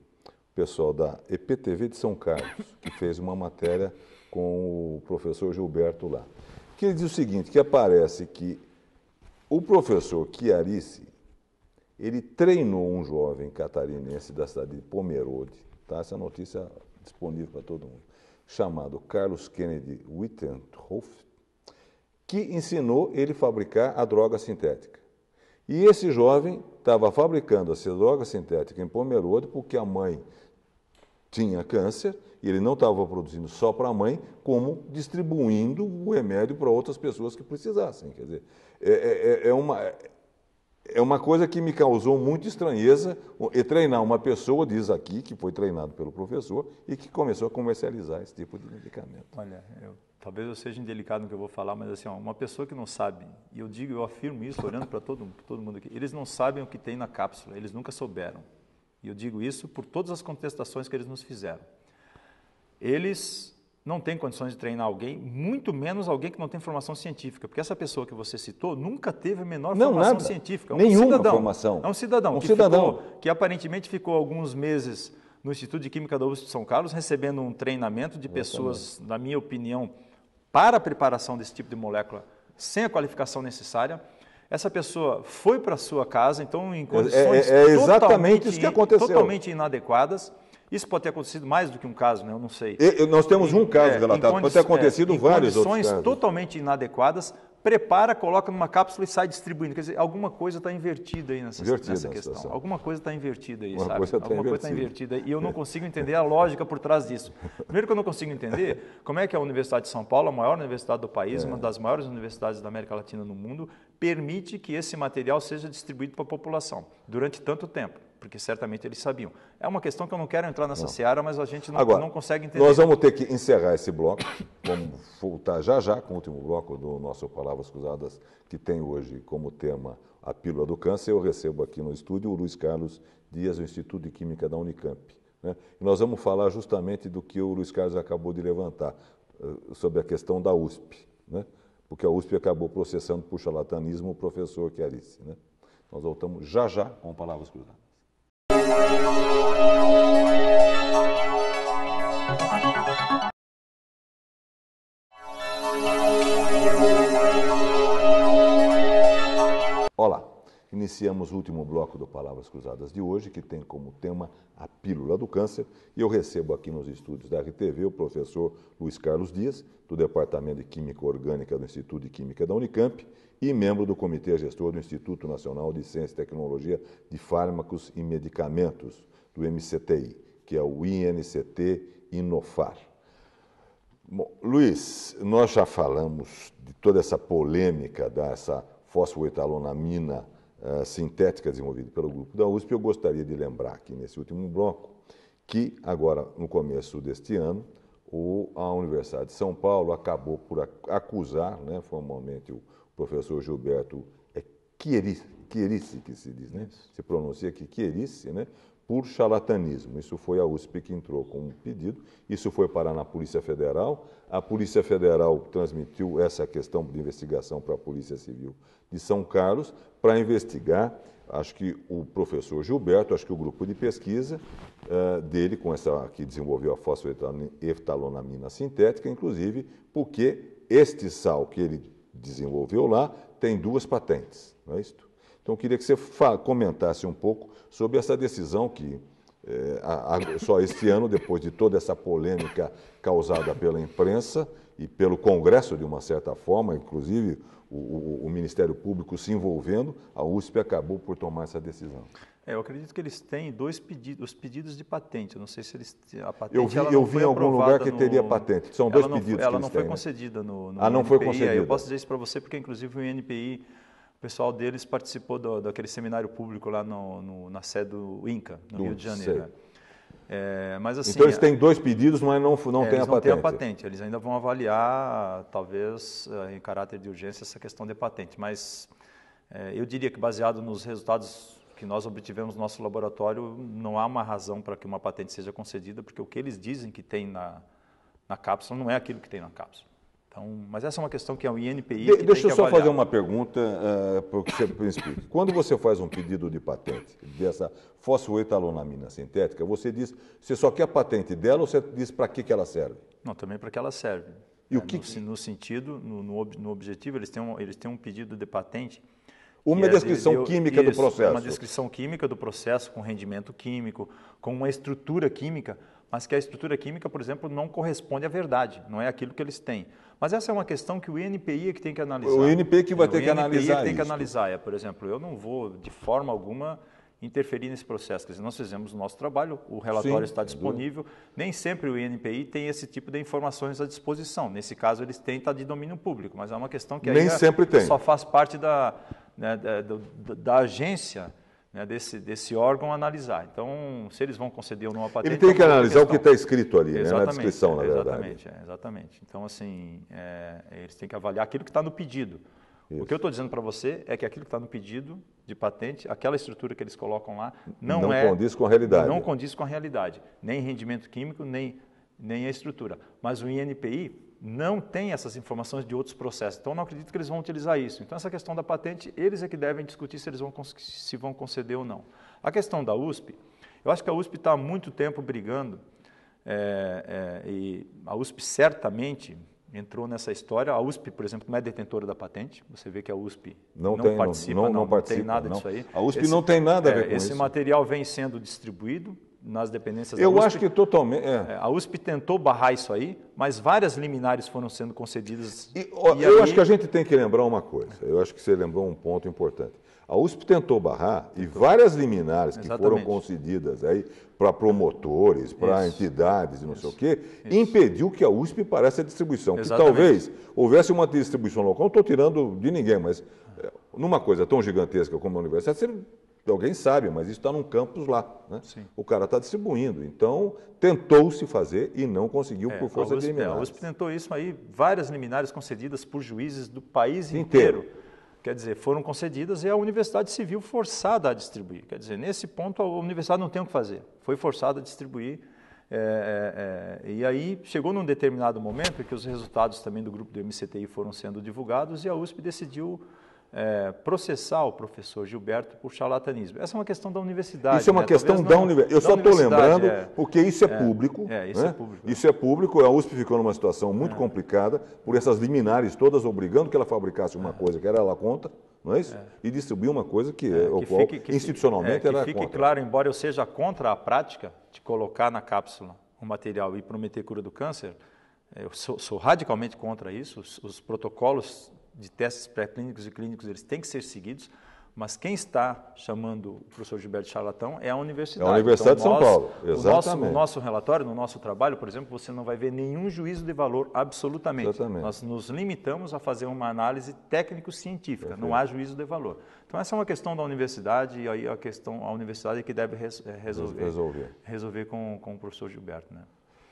pessoal da EPTV de São Carlos, que fez uma matéria com o professor Gilberto lá, que ele diz o seguinte, que aparece que o professor Chiarice, ele treinou um jovem catarinense da cidade de Pomerode, tá? essa notícia é disponível para todo mundo, chamado Carlos Kennedy Wittenhoff, que ensinou ele a fabricar a droga sintética. E esse jovem estava fabricando essa droga sintética em Pomerode porque a mãe tinha câncer e ele não estava produzindo só para a mãe, como distribuindo o remédio para outras pessoas que precisassem. Quer dizer, é, é, é, é uma, é uma coisa que me causou muita estranheza e treinar uma pessoa, diz aqui, que foi treinado pelo professor e que começou a comercializar esse tipo de medicamento. Olha, eu talvez eu seja indelicado no que eu vou falar, mas assim, ó, uma pessoa que não sabe, e eu digo, eu afirmo isso olhando para todo, todo mundo aqui, eles não sabem o que tem na cápsula, eles nunca souberam. E eu digo isso por todas as contestações que eles nos fizeram. Eles não têm condições de treinar alguém, muito menos alguém que não tem formação científica, porque essa pessoa que você citou nunca teve a menor não, formação nada. científica. É um Nenhuma cidadão, formação. É um cidadão, um que, cidadão. Ficou, que aparentemente ficou alguns meses no Instituto de Química da USP de São Carlos recebendo um treinamento de pessoas, na minha opinião, para a preparação desse tipo de molécula sem a qualificação necessária, essa pessoa foi para sua casa, então em é, condições é, é, é exatamente isso que aconteceu. totalmente inadequadas. Isso pode ter acontecido mais do que um caso, né? eu não sei. E, nós temos um caso é, relatado, pode ter é, acontecido vários outros Em condições totalmente inadequadas prepara, coloca numa cápsula e sai distribuindo. Quer dizer, alguma coisa está invertida aí nessa, invertida nessa questão. Situação. Alguma coisa está invertida aí, Uma sabe? Coisa tá alguma coisa está invertida. E eu não consigo entender a lógica por trás disso. Primeiro que eu não consigo entender como é que a Universidade de São Paulo, a maior universidade do país, é. uma das maiores universidades da América Latina no mundo, permite que esse material seja distribuído para a população durante tanto tempo porque certamente eles sabiam. É uma questão que eu não quero entrar nessa não. seara, mas a gente não, Agora, não consegue entender. Nós vamos ter que encerrar esse bloco, vamos voltar já já com o último bloco do nosso Palavras Cruzadas, que tem hoje como tema a pílula do câncer. Eu recebo aqui no estúdio o Luiz Carlos Dias, do Instituto de Química da Unicamp. Né? nós vamos falar justamente do que o Luiz Carlos acabou de levantar, eh, sobre a questão da USP, né? porque a USP acabou processando por charlatanismo o professor Chiarice. Né? Nós voltamos já já com Palavras Cruzadas. Olá, iniciamos o último bloco do Palavras Cruzadas de hoje, que tem como tema a pílula do câncer, e eu recebo aqui nos estúdios da RTV o professor Luiz Carlos Dias, do Departamento de Química Orgânica do Instituto de Química da Unicamp, e membro do Comitê Gestor do Instituto Nacional de Ciência e Tecnologia de Fármacos e Medicamentos, do MCTI, que é o INCT Inofar. Bom, Luiz, nós já falamos de toda essa polêmica dessa fosfoetalonamina uh, eh, sintética desenvolvida pelo grupo da USP. Eu gostaria de lembrar aqui nesse último bloco que agora, no começo deste ano, o, a Universidade de São Paulo acabou por acusar né, formalmente o, professor Gilberto é Chierice, que se diz, né? Se pronuncia aqui Chierice, né? Por charlatanismo. Isso foi a USP que entrou com um pedido, isso foi parar na Polícia Federal. A Polícia Federal transmitiu essa questão de investigação para a Polícia Civil de São Carlos para investigar. Acho que o professor Gilberto, acho que o grupo de pesquisa uh, dele, com essa que desenvolveu a fosfoetalonamina sintética, inclusive, porque este sal que ele desenvolveu lá, tem duas patentes, não é isto? Então, eu queria que você comentasse um pouco sobre essa decisão que, é, a, a, só este ano, depois de toda essa polêmica causada pela imprensa e pelo Congresso, de uma certa forma, inclusive o, o, o Ministério Público se envolvendo, a USP acabou por tomar essa decisão. É, eu acredito que eles têm dois pedidos, os pedidos de patente. Eu não sei se eles a patente. Eu vi, eu vi em algum lugar que no, teria patente. São dois não, pedidos. Ela que não foi têm, né? concedida no, no Ah, não NPI. foi concedida. Eu posso dizer isso para você porque inclusive o INPI, o pessoal deles participou do, daquele seminário público lá no, na sede do INCA, no do, Rio de Janeiro. Né? É, mas, assim, então eles têm dois pedidos, mas não, não é, têm a patente. Não têm a patente. Eles ainda vão avaliar, talvez eh, em caráter de urgência, essa questão de patente. Mas é, eu diria que baseado nos resultados que nós obtivemos no nosso laboratório, não há uma razão para que uma patente seja concedida, porque o que eles dizem que tem na, na cápsula não é aquilo que tem na cápsula. Então, mas essa é uma questão que é o INPI. De, que deixa eu só avaliar. fazer uma pergunta uh, eh, para o que você Quando você faz um pedido de patente dessa fosfoetalonamina sintética, você diz, você só quer a patente dela ou você diz para que, que ela serve? Não, também para que ela serve. E é, o que? No, no sentido, no, no, no objetivo, eles têm, um, eles têm um pedido de patente uma é descrição química isso, do processo. Uma descrição química do processo, com rendimento químico, com uma estrutura química, mas que a estrutura química, por exemplo, não corresponde à verdade, não é aquilo que eles têm. Mas essa é uma questão que o INPI é que tem que analisar. O INPI é que vai ter o que analisar. É que tem que analisar. É, por exemplo, eu não vou, de forma alguma, interferir nesse processo. Quer dizer, nós fizemos o nosso trabalho, o relatório Sim, está disponível. Nem sempre o INPI tem esse tipo de informações à disposição. Nesse caso, eles têm, está de domínio público, mas é uma questão que Nem sempre tem. só faz parte da, né, da, da, agência né, desse, desse órgão analisar. Então, se eles vão conceder ou não a patente... Ele tem então que é analisar o que está tá escrito ali, né, na descrição, na verdade. Exatamente, é, exatamente. Então, assim, é, eles têm que avaliar aquilo que está no pedido. Isso. O que eu estou dizendo para você é que aquilo que está no pedido de patente, aquela estrutura que eles colocam lá, não, não é... Não condiz com a realidade. Não condiz com a realidade. Nem rendimento químico, nem, nem a estrutura. Mas o INPI, não tem essas informações de outros processos. Então, não acredito que eles vão utilizar isso. Então, essa questão da patente, eles é que devem discutir se eles vão, se vão conceder ou não. A questão da USP, eu acho que a USP está há muito tempo brigando, é, é, e a USP certamente entrou nessa história. A USP, por exemplo, não é detentora da patente. Você vê que a USP não, não tem, participa, não, não, não participa, tem nada disso aí. A USP esse, não tem nada a ver é, com esse isso. Esse material vem sendo distribuído nas dependências Eu da USP. Eu acho que totalmente. É. é. A USP tentou barrar isso aí, mas várias liminares foram sendo concedidas. E, e eu aí... acho que a gente tem que lembrar uma coisa. Eu acho que você lembrou um ponto importante. A USP tentou barrar tentou. e várias liminares Exatamente. que foram concedidas aí para promotores, para entidades e não isso. sei o quê, isso. impediu que a USP parasse a distribuição. Que talvez houvesse uma distribuição local, não estou tirando de ninguém, mas é, numa coisa tão gigantesca como a universidade, você Alguém sabe, mas isso está num campus lá. Né? O cara está distribuindo. Então, tentou-se fazer e não conseguiu é, por força criminal. A USP tentou isso aí, várias liminares concedidas por juízes do país inteiro. inteiro. Quer dizer, foram concedidas e a Universidade Civil forçada a distribuir. Quer dizer, nesse ponto a Universidade não tem o que fazer. Foi forçada a distribuir. É, é, é e aí chegou num determinado momento que os resultados também do grupo do MCTI foram sendo divulgados e a USP decidiu é, processar o professor Gilberto por charlatanismo. Essa é uma questão da universidade. Isso é uma né? questão da, eu da universidade. Eu só estou lembrando, é, porque isso é, é público. É, isso né? é público. Isso é público. A USP ficou numa situação muito é. complicada por essas liminares todas obrigando que ela fabricasse uma é. coisa que era ela conta, Não é isso? E distribuir uma coisa que, é, o qual fique, que, institucionalmente que era fique contra. claro, embora eu seja contra a prática de colocar na cápsula o material e prometer cura do câncer, eu sou, sou radicalmente contra isso. os, os protocolos de testes pré-clínicos e clínicos, eles têm que ser seguidos, mas quem está chamando o professor Gilberto Charlatão é a universidade. É a Universidade então, de nós, São Paulo, exatamente. No nosso, nosso, relatório, no nosso trabalho, por exemplo, você não vai ver nenhum juízo de valor absolutamente. Exatamente. Nós nos limitamos a fazer uma análise técnico-científica, não há juízo de valor. Então essa é uma questão da universidade e aí a questão a universidade é que deve eh, res, resolver, resolver, resolver com, com o professor Gilberto. Né?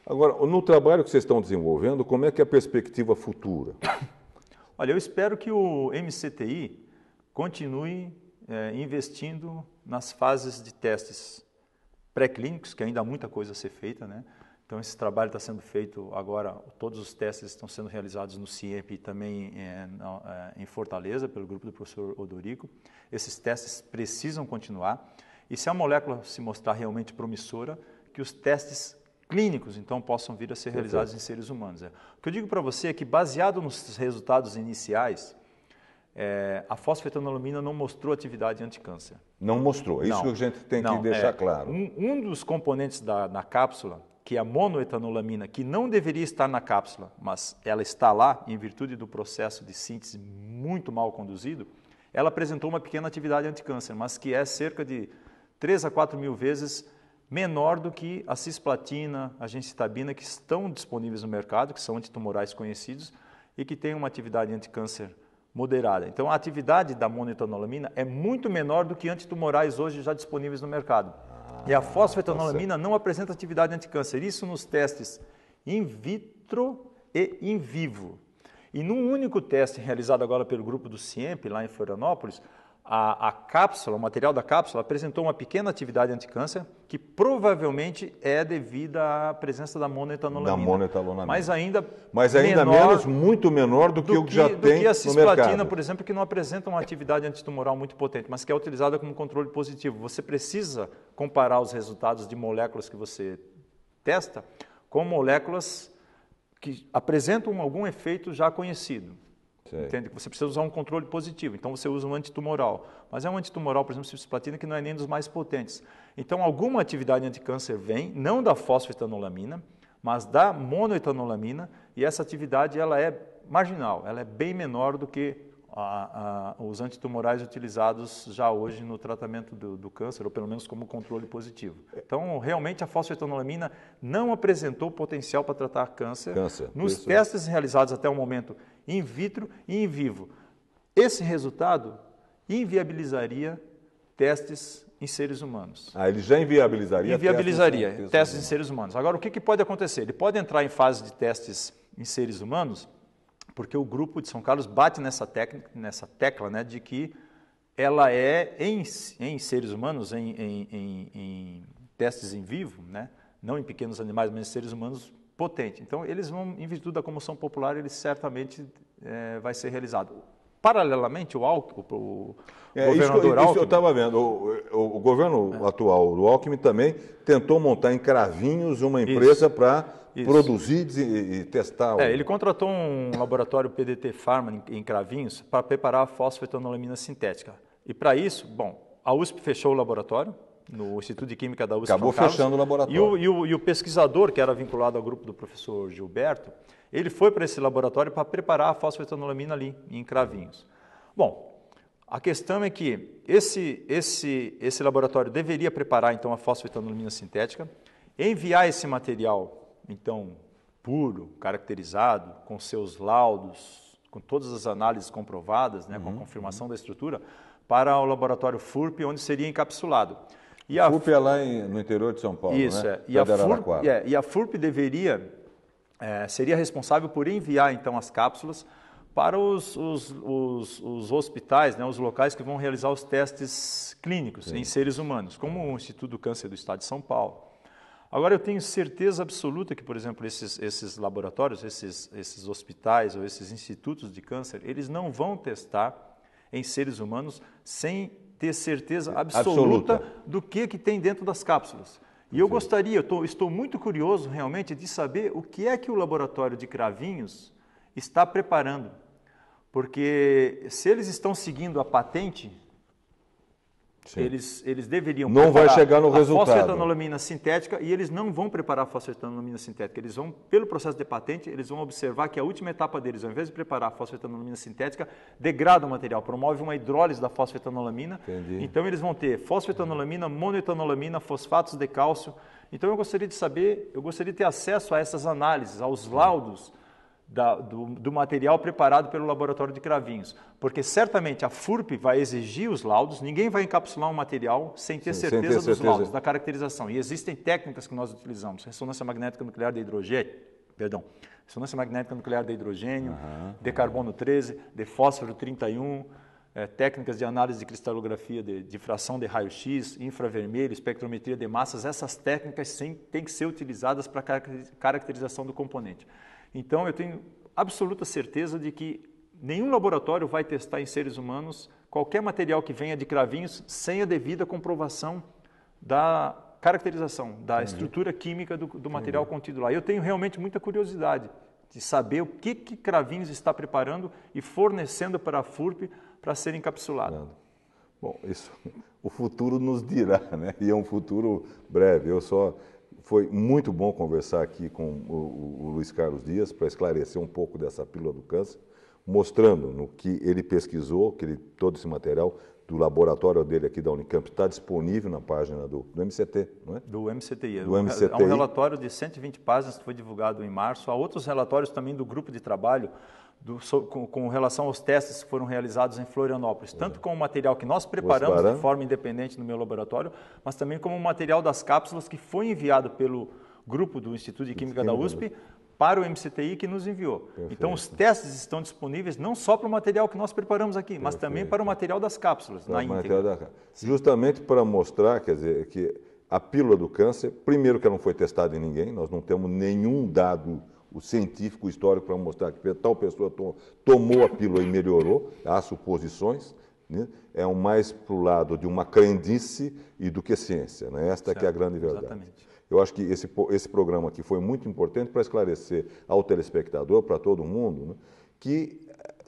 Agora, no trabalho que vocês estão desenvolvendo, como é que é a perspectiva futura? Olha, eu espero que o MCTI continue é, investindo nas fases de testes pré-clínicos, que ainda há muita coisa a ser feita, né? Então, esse trabalho está sendo feito agora, todos os testes estão sendo realizados no CIEP e também é, na, é, em Fortaleza, pelo grupo do professor Odorico. Esses testes precisam continuar. E se a molécula se mostrar realmente promissora, que os testes clínicos, então, possam vir a ser realizados em seres humanos. É. O que eu digo para você é que, baseado nos resultados iniciais, é, a fosfetanolamina não mostrou atividade anticâncer. Não mostrou, é isso não, que a gente tem não, que deixar é, claro. Um, um, dos componentes da, na cápsula, que é a monoetanolamina, que não deveria estar na cápsula, mas ela está lá em virtude do processo de síntese muito mal conduzido, ela apresentou uma pequena atividade anticâncer, mas que é cerca de 3 a 4 mil vezes menor do que a cisplatina, a gencitabina, que estão disponíveis no mercado, que são antitumorais conhecidos e que têm uma atividade anticâncer moderada. Então, a atividade da monetanolamina é muito menor do que antitumorais hoje já disponíveis no mercado. Ah, e a fosfetanolamina tá não apresenta atividade anticâncer. Isso nos testes in vitro e in vivo. E num único teste realizado agora pelo grupo do CIEMP, lá em Florianópolis, a, a, cápsula, o material da cápsula, apresentou uma pequena atividade anticâncer que provavelmente é devida à presença da monoetanolamina. Da monoetanolamina. Mas ainda, Mas ainda menor, menos, muito menor do que o que já do tem do que a cisplatina, por exemplo, que não apresenta uma atividade antitumoral muito potente, mas que é utilizada como controle positivo. Você precisa comparar os resultados de moléculas que você testa com moléculas que apresentam algum efeito já conhecido. Sei. Entende? Você precisa usar um controle positivo, então você usa um antitumoral. Mas é um antitumoral, por exemplo, cisplatina, que não é nem dos mais potentes. Então, alguma atividade anticâncer vem, não da fosfetanolamina, mas da monoetanolamina, e essa atividade ela é marginal, ela é bem menor do que a, a, os antitumorais utilizados já hoje no tratamento do, do, câncer, ou pelo menos como controle positivo. Então, realmente, a fosfetanolamina não apresentou potencial para tratar câncer. câncer. Nos Isso. É. testes realizados até o momento, in vitro e in vivo. Esse resultado inviabilizaria testes em seres humanos. Ah, ele já inviabilizaria? Inviabilizaria testes, em seres, testes em seres humanos. Agora, o que, que pode acontecer? Ele pode entrar em fase de testes em seres humanos, porque o grupo de São Carlos bate nessa, técnica, nessa tecla né, de que ela é, em, em seres humanos, em, em, em testes em vivo, né, não em pequenos animais, mas em seres humanos, potente. Então, eles vão, em virtude da comoção popular, ele certamente é, vai ser realizado. Paralelamente, o, Alckmin, o é, governador isso, isso eu estava vendo. O, o, o governo é. atual, o Alckmin também, tentou montar em Cravinhos uma empresa para produzir e, e testar... É, o... É, ele contratou um laboratório PDT Pharma em, em Cravinhos para preparar a fosfetanolamina sintética. E para isso, bom, a USP fechou o laboratório, no Instituto de Química da USP. Acabou Carlos, fechando o laboratório. E o, e, o, e o, pesquisador, que era vinculado ao grupo do professor Gilberto, ele foi para esse laboratório para preparar a fosfetanolamina ali, em cravinhos. Bom, a questão é que esse, esse, esse laboratório deveria preparar, então, a fosfetanolamina sintética, enviar esse material, então, puro, caracterizado, com seus laudos, com todas as análises comprovadas, né, uhum. com a uhum, confirmação uhum. da estrutura, para o laboratório FURP, onde seria encapsulado. E a FURP é lá em, no interior de São Paulo, né? Isso, né? é. E a, FURP, é, e a FURP deveria, é, seria responsável por enviar então as cápsulas para os, os, os, os, hospitais, né, os locais que vão realizar os testes clínicos Sim. em seres humanos, como o Instituto do Câncer do Estado de São Paulo. Agora, eu tenho certeza absoluta que, por exemplo, esses, esses laboratórios, esses, esses hospitais ou esses institutos de câncer, eles não vão testar em seres humanos sem ter certeza absoluta, absoluta. do que, que tem dentro das cápsulas. E eu Sim. gostaria, eu tô, estou muito curioso realmente de saber o que é que o laboratório de Cravinhos está preparando. Porque se eles estão seguindo a patente eles, eles deveriam não vai chegar no a resultado. fosfetanolamina sintética e eles não vão preparar a fosfetanolamina sintética. Eles vão, pelo processo de patente, eles vão observar que a última etapa deles, ao invés de preparar a fosfetanolamina sintética, degrada o material, promove uma hidrólise da fosfetanolamina. Entendi. Então eles vão ter fosfetanolamina, monoetanolamina, fosfatos de cálcio. Então eu gostaria de saber, eu gostaria de ter acesso a essas análises, aos laudos da, do, do, material preparado pelo laboratório de Cravinhos, porque certamente a FURP vai exigir os laudos, ninguém vai encapsular um material sem ter, Sim, certeza, sem ter dos certeza. laudos, da caracterização. E existem técnicas que nós utilizamos, ressonância magnética nuclear de hidrogênio, perdão, ressonância magnética nuclear de hidrogênio, uhum. de carbono 13, de fósforo 31, é, eh, técnicas de análise de cristalografia de difração de, de raio-x, infravermelho, espectrometria de massas, essas técnicas têm que ser utilizadas para a caracterização do componente. Então, eu tenho absoluta certeza de que nenhum laboratório vai testar em seres humanos qualquer material que venha de cravinhos sem a devida comprovação da caracterização, da uhum. estrutura química do, do material uhum. contido lá. Eu tenho realmente muita curiosidade de saber o que, que Cravinhos está preparando e fornecendo para a FURP para ser encapsulado. Bom, isso o futuro nos dirá, né? E é um futuro breve. Eu só foi muito bom conversar aqui com o, o Luiz Carlos Dias para esclarecer um pouco dessa pílula do câncer, mostrando no que ele pesquisou, que ele, todo esse material do laboratório dele aqui da Unicamp está disponível na página do, do MCT, não é? Do MCTI. Do MCTI. É um relatório de 120 páginas que foi divulgado em março. Há outros relatórios também do grupo de trabalho do, com, com, relação aos testes que foram realizados em Florianópolis, tanto uhum. com o material que nós preparamos de forma independente no meu laboratório, mas também como o material das cápsulas que foi enviado pelo grupo do Instituto de Química da USP para o MCTI que nos enviou. Perfeito. Então, os testes estão disponíveis não só para o material que nós preparamos aqui, Perfeito. mas também para o material das cápsulas, para na íntegra. Da... Justamente para mostrar, quer dizer, que a pílula do câncer, primeiro que ela não foi testada em ninguém, nós não temos nenhum dado o científico, o histórico, para mostrar que tal pessoa tomou a pílula e melhorou, há suposições, né? é um mais para o lado de uma crendice e do que ciência. Né? Esta certo, é que é a grande verdade. Exatamente. Eu acho que esse, esse programa aqui foi muito importante para esclarecer ao telespectador, para todo mundo, né? que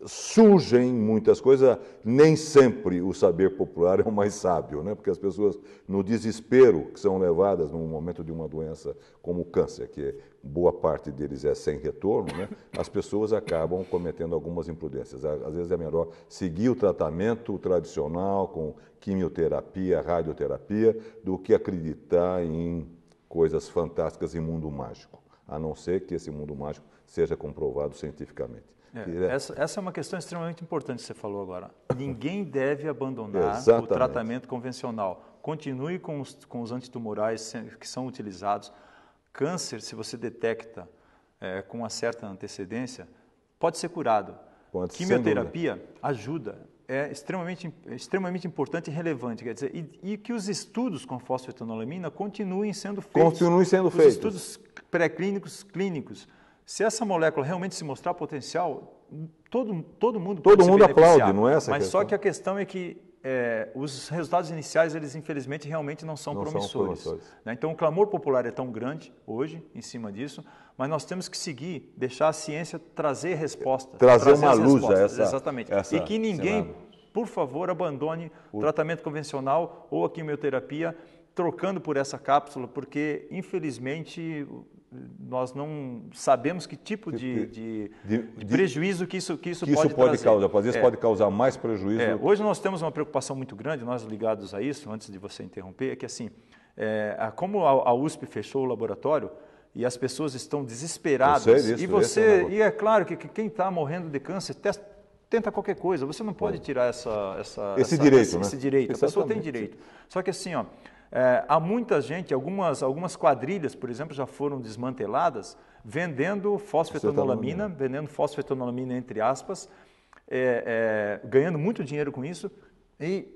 surgem muitas coisas, nem sempre o saber popular é o mais sábio, né? porque as pessoas, no desespero que são levadas no momento de uma doença como o câncer, que boa parte deles é sem retorno, né? as pessoas acabam cometendo algumas imprudências. Às vezes é melhor seguir o tratamento tradicional com quimioterapia, radioterapia, do que acreditar em coisas fantásticas em mundo mágico, a não ser que esse mundo mágico seja comprovado cientificamente. É, essa, essa, é uma questão extremamente importante que você falou agora. Ninguém deve abandonar o tratamento convencional. Continue com os, com os antitumorais que são utilizados. Câncer, se você detecta é, com uma certa antecedência, pode ser curado. Pode, Quimioterapia ajuda. É extremamente, extremamente importante e relevante, quer dizer, e, e que os estudos com fosfetanolamina continuem sendo feitos. Continuem sendo os feitos. Os estudos pré-clínicos, clínicos. clínicos se essa molécula realmente se mostrar potencial, todo, todo mundo Todo mundo aplaude, não é essa Mas questão. só que a questão é que é, os resultados iniciais, eles infelizmente realmente não são não promissores. São promissores. Né? Então o clamor popular é tão grande hoje em cima disso, mas nós temos que seguir, deixar a ciência trazer respostas. Trazer, trazer uma luz a essa. Exatamente. Essa e que ninguém, cenário. por favor, abandone o tratamento convencional ou a quimioterapia trocando por essa cápsula, porque infelizmente nós não sabemos que tipo de, de, de, de prejuízo que isso, que isso, que pode, isso pode causar. Às vezes é. pode causar mais prejuízo. É. Hoje nós temos uma preocupação muito grande, nós ligados a isso, antes de você interromper, é que assim, é, como a, USP fechou o laboratório e as pessoas estão desesperadas, isso, e você, e é claro que, que quem está morrendo de câncer testa, tenta qualquer coisa, você não pode tirar essa, essa, esse, essa, direito, essa, né? esse direito, Exatamente. a pessoa tem direito. Só que assim, ó, é, há muita gente, algumas, algumas quadrilhas, por exemplo, já foram desmanteladas vendendo fosfetanolamina, vendendo fosfetanolamina entre aspas, é, é, ganhando muito dinheiro com isso e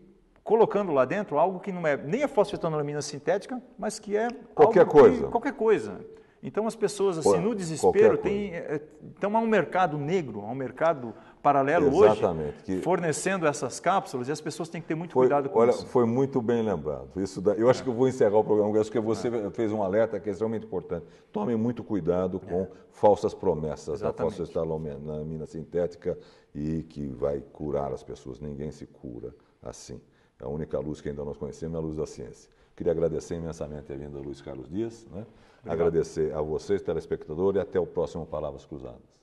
colocando lá dentro algo que não é nem a fosfetanolamina sintética, mas que é qualquer coisa. Que, qualquer coisa. Então as pessoas, assim, no desespero, tem, eh, então há um mercado negro, há um mercado paralelo Exatamente, hoje, que... fornecendo essas cápsulas, e as pessoas têm que ter muito foi, cuidado com olha, isso. Foi muito bem lembrado. Isso da... eu acho que eu vou encerrar o programa, eu acho que você é. fez um alerta que é extremamente importante. Tome muito cuidado com é. falsas promessas da mina sintética e que vai curar as pessoas. Ninguém se cura assim. É a única luz que ainda nós conhecemos é a luz da ciência. Queria agradecer imensamente a vinda do Luiz Carlos Dias, né? Obrigado. agradecer a vocês, telespectadores, e até o próximo Palavras Cruzadas.